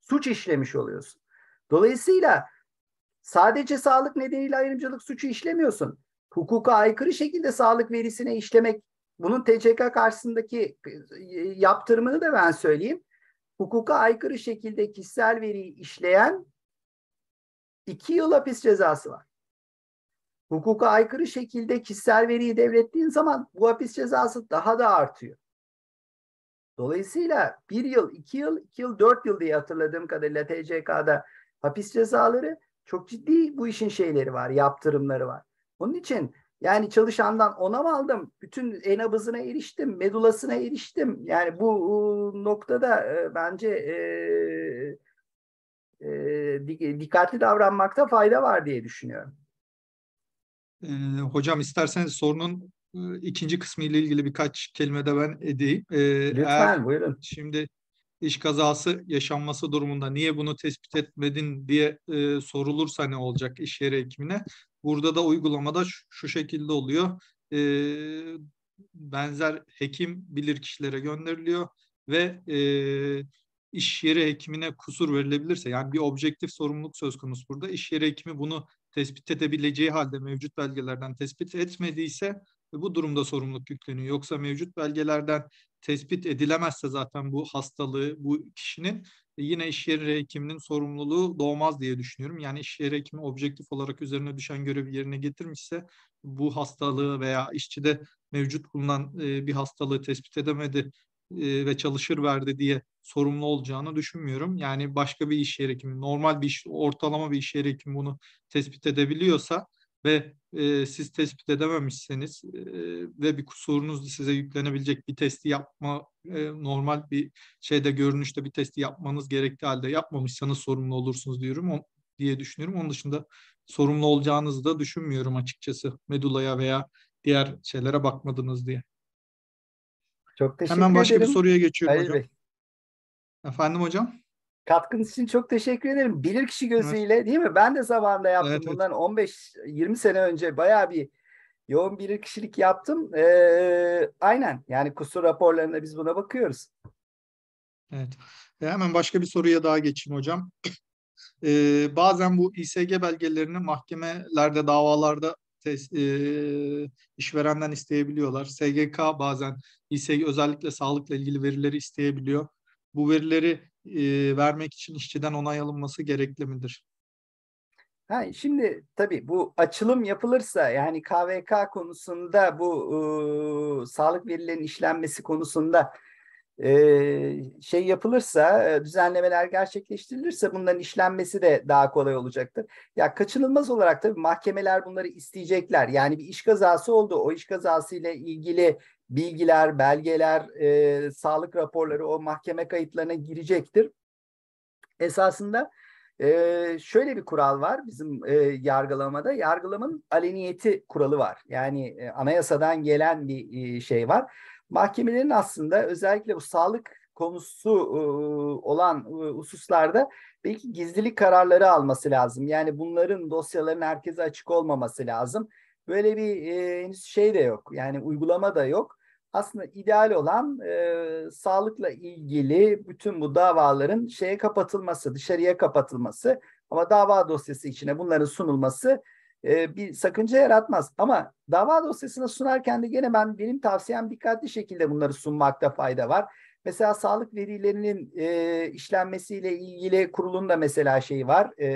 Suç işlemiş oluyorsun. Dolayısıyla Sadece sağlık nedeniyle ayrımcılık suçu işlemiyorsun. Hukuka aykırı şekilde sağlık verisine işlemek bunun TCK karşısındaki e, yaptırımını da ben söyleyeyim. Hukuka aykırı şekilde kişisel veriyi işleyen iki yıl hapis cezası var. Hukuka aykırı şekilde kişisel veriyi devrettiğin zaman bu hapis cezası daha da artıyor. Dolayısıyla bir yıl, iki yıl, iki yıl, dört yıl diye hatırladığım kadarıyla TCK'da hapis cezaları çok ciddi bu işin şeyleri var, yaptırımları var. Onun için yani çalışandan onam aldım, bütün enabızına eriştim, medulasına eriştim. Yani bu noktada e, bence e, e, dikkatli davranmakta fayda var diye düşünüyorum. E, hocam isterseniz sorunun e, ikinci kısmı ile ilgili birkaç kelime de ben edeyim. E, Lütfen eğer, buyurun. Şimdi iş kazası yaşanması durumunda niye bunu tespit etmedin diye e, sorulursa ne olacak iş yeri hekimine? Burada da uygulamada şu, şu şekilde oluyor. E, benzer hekim bilir kişilere gönderiliyor ve e, iş yeri hekimine kusur verilebilirse yani bir objektif sorumluluk söz konusu burada. iş yeri hekimi bunu tespit edebileceği halde mevcut belgelerden tespit etmediyse e, bu durumda sorumluluk yükleniyor. Yoksa mevcut belgelerden tespit edilemezse zaten bu hastalığı bu kişinin e, yine iş yeri hekiminin sorumluluğu doğmaz diye düşünüyorum. Yani iş yeri hekimi objektif olarak üzerine düşen görevi yerine getirmişse bu hastalığı veya işçide mevcut bulunan e, bir hastalığı tespit edemedi e, ve çalışır verdi diye sorumlu olacağını düşünmüyorum. Yani başka bir iş yeri hekimi, normal bir iş, ortalama bir iş yeri hekimi bunu tespit edebiliyorsa ve e, siz tespit edememişseniz e, ve bir kusurunuz da size yüklenebilecek bir testi yapma e, normal bir şeyde görünüşte bir testi yapmanız gerektiği halde yapmamışsanız sorumlu olursunuz diyorum o, diye düşünüyorum. Onun dışında sorumlu olacağınızı da düşünmüyorum açıkçası Medula'ya veya diğer şeylere bakmadınız diye. Çok teşekkür Hemen başka ederim. bir soruya geçiyorum Hayır hocam. Bey. Efendim hocam? Katkınız için çok teşekkür ederim. Bilir kişi gözüyle evet. değil mi? Ben de zamanında yaptım. Evet, Bundan evet. 15-20 sene önce bayağı bir yoğun bilir kişilik yaptım. Ee, aynen yani kusur raporlarında biz buna bakıyoruz. Evet. E hemen başka bir soruya daha geçeyim hocam. Ee, bazen bu İSG belgelerini mahkemelerde, davalarda tes, e, işverenden isteyebiliyorlar. SGK bazen İSG özellikle sağlıkla ilgili verileri isteyebiliyor. Bu verileri e, vermek için işçiden onay alınması gerekli midir? Ha, şimdi tabii bu açılım yapılırsa yani KVK konusunda bu e, sağlık verilerinin işlenmesi konusunda e, şey yapılırsa, düzenlemeler gerçekleştirilirse bunların işlenmesi de daha kolay olacaktır. Ya kaçınılmaz olarak tabii mahkemeler bunları isteyecekler. Yani bir iş kazası oldu. O iş kazası ile ilgili bilgiler, belgeler, e, sağlık raporları o mahkeme kayıtlarına girecektir. Esasında e, şöyle bir kural var bizim e, yargılamada. yargılamanın aleniyeti kuralı var. Yani e, anayasadan gelen bir e, şey var. Mahkemelerin aslında özellikle bu sağlık konusu e, olan e, hususlarda belki gizlilik kararları alması lazım. Yani bunların dosyaların herkese açık olmaması lazım. Böyle bir e, şey de yok. Yani uygulama da yok aslında ideal olan e, sağlıkla ilgili bütün bu davaların şeye kapatılması, dışarıya kapatılması ama dava dosyası içine bunların sunulması e, bir sakınca yaratmaz. Ama dava dosyasına sunarken de gene ben benim tavsiyem dikkatli şekilde bunları sunmakta fayda var. Mesela sağlık verilerinin e, işlenmesiyle ilgili kurulun da mesela şeyi var, e,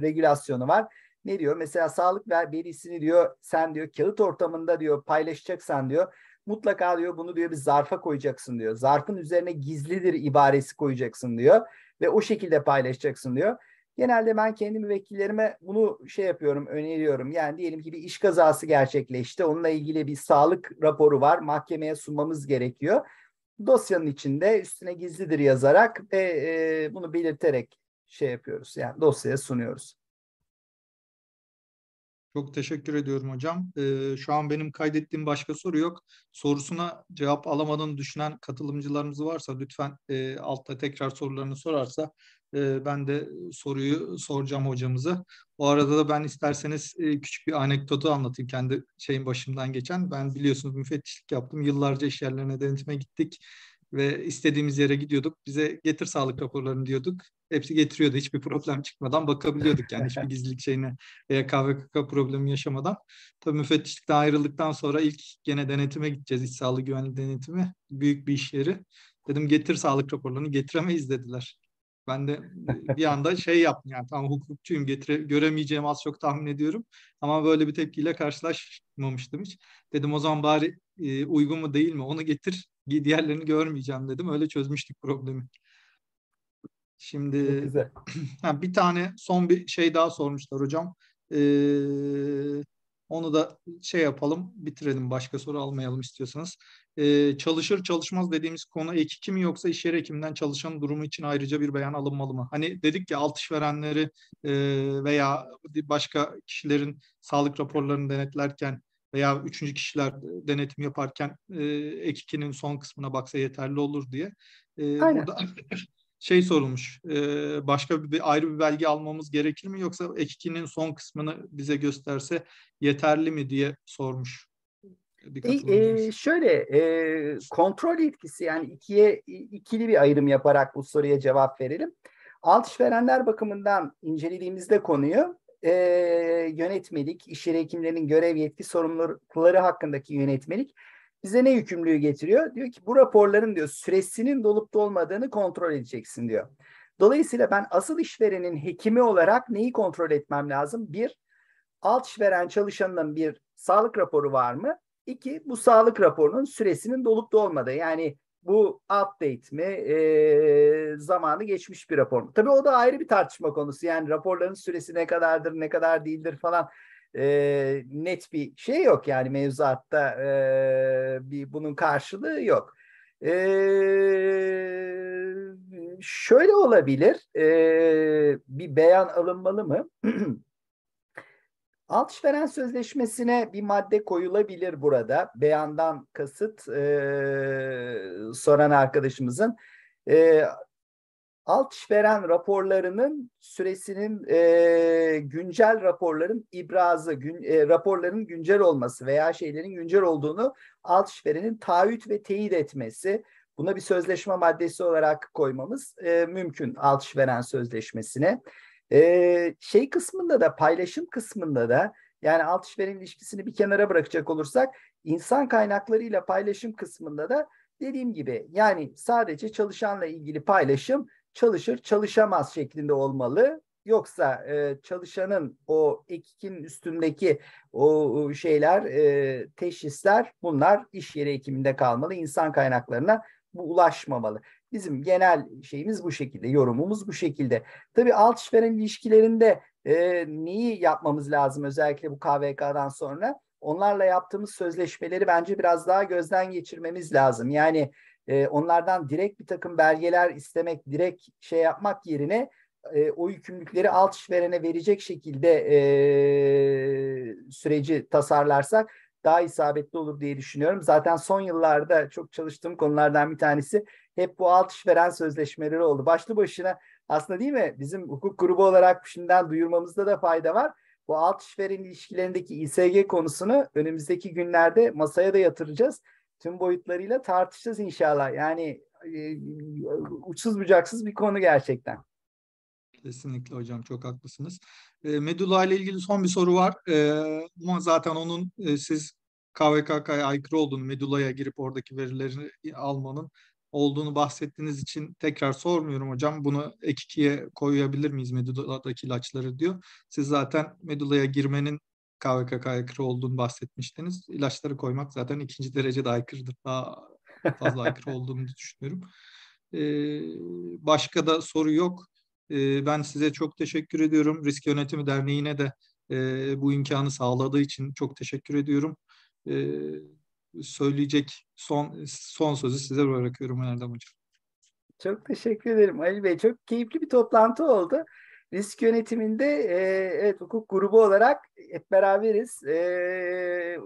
regülasyonu var. Ne diyor? Mesela sağlık verisini diyor sen diyor kağıt ortamında diyor paylaşacaksan diyor mutlaka diyor bunu diyor bir zarfa koyacaksın diyor. Zarfın üzerine gizlidir ibaresi koyacaksın diyor ve o şekilde paylaşacaksın diyor. Genelde ben kendi müvekkillerime bunu şey yapıyorum, öneriyorum. Yani diyelim ki bir iş kazası gerçekleşti. Onunla ilgili bir sağlık raporu var. Mahkemeye sunmamız gerekiyor. Dosyanın içinde üstüne gizlidir yazarak ve e, bunu belirterek şey yapıyoruz. Yani dosyaya sunuyoruz. Çok teşekkür ediyorum hocam. Ee, şu an benim kaydettiğim başka soru yok. Sorusuna cevap alamadığını düşünen katılımcılarımız varsa lütfen e, altta tekrar sorularını sorarsa e, ben de soruyu soracağım hocamıza. O arada da ben isterseniz e, küçük bir anekdotu anlatayım kendi şeyin başımdan geçen. Ben biliyorsunuz müfettişlik yaptım. Yıllarca iş yerlerine denetime gittik ve istediğimiz yere gidiyorduk. Bize getir sağlık raporlarını diyorduk. Hepsi getiriyordu. Hiçbir problem çıkmadan bakabiliyorduk yani hiçbir gizlilik şeyine veya KVKK problemi yaşamadan. Tabii müfettişlikten ayrıldıktan sonra ilk gene denetime gideceğiz. İç sağlık güvenliği denetimi. Büyük bir iş yeri. Dedim getir sağlık raporlarını getiremeyiz dediler. Ben de (laughs) bir anda şey yaptım yani tam hukukçuyum getire, göremeyeceğim az çok tahmin ediyorum. Ama böyle bir tepkiyle karşılaşmamıştım hiç. Dedim o zaman bari e, uygun mu değil mi onu getir diğerlerini görmeyeceğim dedim. Öyle çözmüştük problemi. Şimdi (clears throat) ha, bir tane son bir şey daha sormuşlar hocam. Ee, onu da şey yapalım, bitirelim. Başka soru almayalım istiyorsanız. Ee, çalışır çalışmaz dediğimiz konu ek hekimi yoksa iş yeri hekiminden çalışan durumu için ayrıca bir beyan alınmalı mı? Hani dedik ya alt işverenleri e, veya başka kişilerin sağlık raporlarını denetlerken veya üçüncü kişiler denetim yaparken e, ek 2'nin son kısmına baksa yeterli olur diye. E, Aynen. Burada (laughs) şey sorulmuş e, başka bir ayrı bir belge almamız gerekir mi yoksa ek son kısmını bize gösterse yeterli mi diye sormuş. E, e, şöyle e, kontrol etkisi yani ikiye ikili bir ayrım yaparak bu soruya cevap verelim. Alt işverenler bakımından incelediğimizde konuyu e, yönetmelik, işyeri yeri hekimlerinin görev yetki sorumlulukları hakkındaki yönetmelik bize ne yükümlülüğü getiriyor? Diyor ki bu raporların diyor süresinin dolup dolmadığını kontrol edeceksin diyor. Dolayısıyla ben asıl işverenin hekimi olarak neyi kontrol etmem lazım? Bir, alt işveren çalışanının bir sağlık raporu var mı? İki, bu sağlık raporunun süresinin dolup dolmadığı. Yani bu update mi, e, zamanı geçmiş bir rapor mu? Tabii o da ayrı bir tartışma konusu. Yani raporların süresi ne kadardır, ne kadar değildir falan e, net bir şey yok yani mevzuatta e, bir bunun karşılığı yok. E, şöyle olabilir e, bir beyan alınmalı mı? (clears throat) Alçveren veren sözleşmesine bir madde koyulabilir burada. Beyandan kasıt e, soran arkadaşımızın e, alt işveren raporlarının süresinin e, güncel raporların ibrazı, gün, e, raporların güncel olması veya şeylerin güncel olduğunu alt işverenin taahhüt ve teyit etmesi, buna bir sözleşme maddesi olarak koymamız e, mümkün alt işveren sözleşmesine. E, şey kısmında da paylaşım kısmında da yani alt işveren ilişkisini bir kenara bırakacak olursak insan kaynaklarıyla paylaşım kısmında da dediğim gibi yani sadece çalışanla ilgili paylaşım çalışır çalışamaz şeklinde olmalı. Yoksa e, çalışanın o ekikinin üstündeki o şeyler, e, teşhisler bunlar iş yeri ekiminde kalmalı. İnsan kaynaklarına bu ulaşmamalı. Bizim genel şeyimiz bu şekilde, yorumumuz bu şekilde. Tabii alt işveren ilişkilerinde e, neyi yapmamız lazım özellikle bu KVK'dan sonra? Onlarla yaptığımız sözleşmeleri bence biraz daha gözden geçirmemiz lazım. Yani e, onlardan direkt bir takım belgeler istemek, direkt şey yapmak yerine e, o yükümlülükleri alt işverene verecek şekilde e, süreci tasarlarsak daha isabetli olur diye düşünüyorum. Zaten son yıllarda çok çalıştığım konulardan bir tanesi hep bu alt işveren sözleşmeleri oldu. Başlı başına aslında değil mi bizim hukuk grubu olarak şimdiden duyurmamızda da fayda var. Bu alt işveren ilişkilerindeki İSG konusunu önümüzdeki günlerde masaya da yatıracağız tüm boyutlarıyla tartışacağız inşallah. Yani e, uçsuz bucaksız bir konu gerçekten. Kesinlikle hocam çok haklısınız. E, Medula ile ilgili son bir soru var. E, ama zaten onun e, siz KVKK'ya aykırı olduğunu, Medula'ya girip oradaki verileri almanın olduğunu bahsettiğiniz için tekrar sormuyorum hocam. Bunu ek ikiye koyabilir miyiz Medula'daki ilaçları diyor. Siz zaten Medula'ya girmenin KVKK aykırı olduğunu bahsetmiştiniz. İlaçları koymak zaten ikinci derecede aykırıdır. Daha fazla aykırı (laughs) olduğunu düşünüyorum. Ee, başka da soru yok. Ee, ben size çok teşekkür ediyorum. Risk Yönetimi Derneği'ne de e, bu imkanı sağladığı için çok teşekkür ediyorum. Ee, söyleyecek son son sözü size bırakıyorum Erdem Hocam. Çok teşekkür ederim Ali Bey. Çok keyifli bir toplantı oldu. Risk yönetiminde e, evet hukuk grubu olarak hep beraberiz e,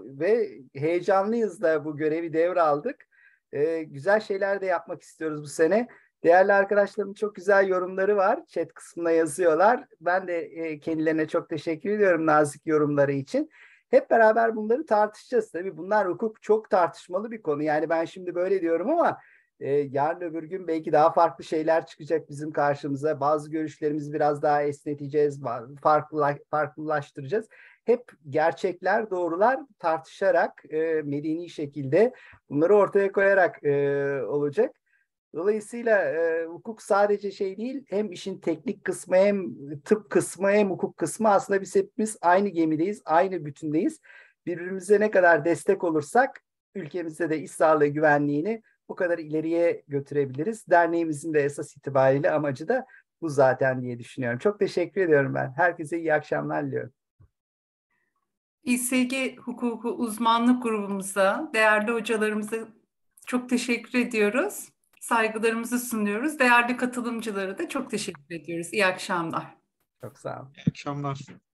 ve heyecanlıyız da bu görevi devraldık. E, güzel şeyler de yapmak istiyoruz bu sene. Değerli arkadaşlarım çok güzel yorumları var. Chat kısmına yazıyorlar. Ben de e, kendilerine çok teşekkür ediyorum nazik yorumları için. Hep beraber bunları tartışacağız. Tabii bunlar hukuk çok tartışmalı bir konu. Yani ben şimdi böyle diyorum ama e, yarın öbür gün belki daha farklı şeyler çıkacak bizim karşımıza. Bazı görüşlerimizi biraz daha esneteceğiz, farklı, farklılaştıracağız. Hep gerçekler, doğrular tartışarak, e, medeni şekilde bunları ortaya koyarak e, olacak. Dolayısıyla e, hukuk sadece şey değil, hem işin teknik kısmı hem tıp kısmı hem hukuk kısmı aslında biz hepimiz aynı gemideyiz, aynı bütündeyiz. Birbirimize ne kadar destek olursak ülkemizde de iş sağlığı güvenliğini bu kadar ileriye götürebiliriz. Derneğimizin de esas itibariyle amacı da bu zaten diye düşünüyorum. Çok teşekkür ediyorum ben. Herkese iyi akşamlar diliyorum. İSG Hukuku Uzmanlık Grubumuza, değerli hocalarımıza çok teşekkür ediyoruz. Saygılarımızı sunuyoruz. Değerli katılımcılara da çok teşekkür ediyoruz. İyi akşamlar. Çok sağ olun. İyi akşamlar.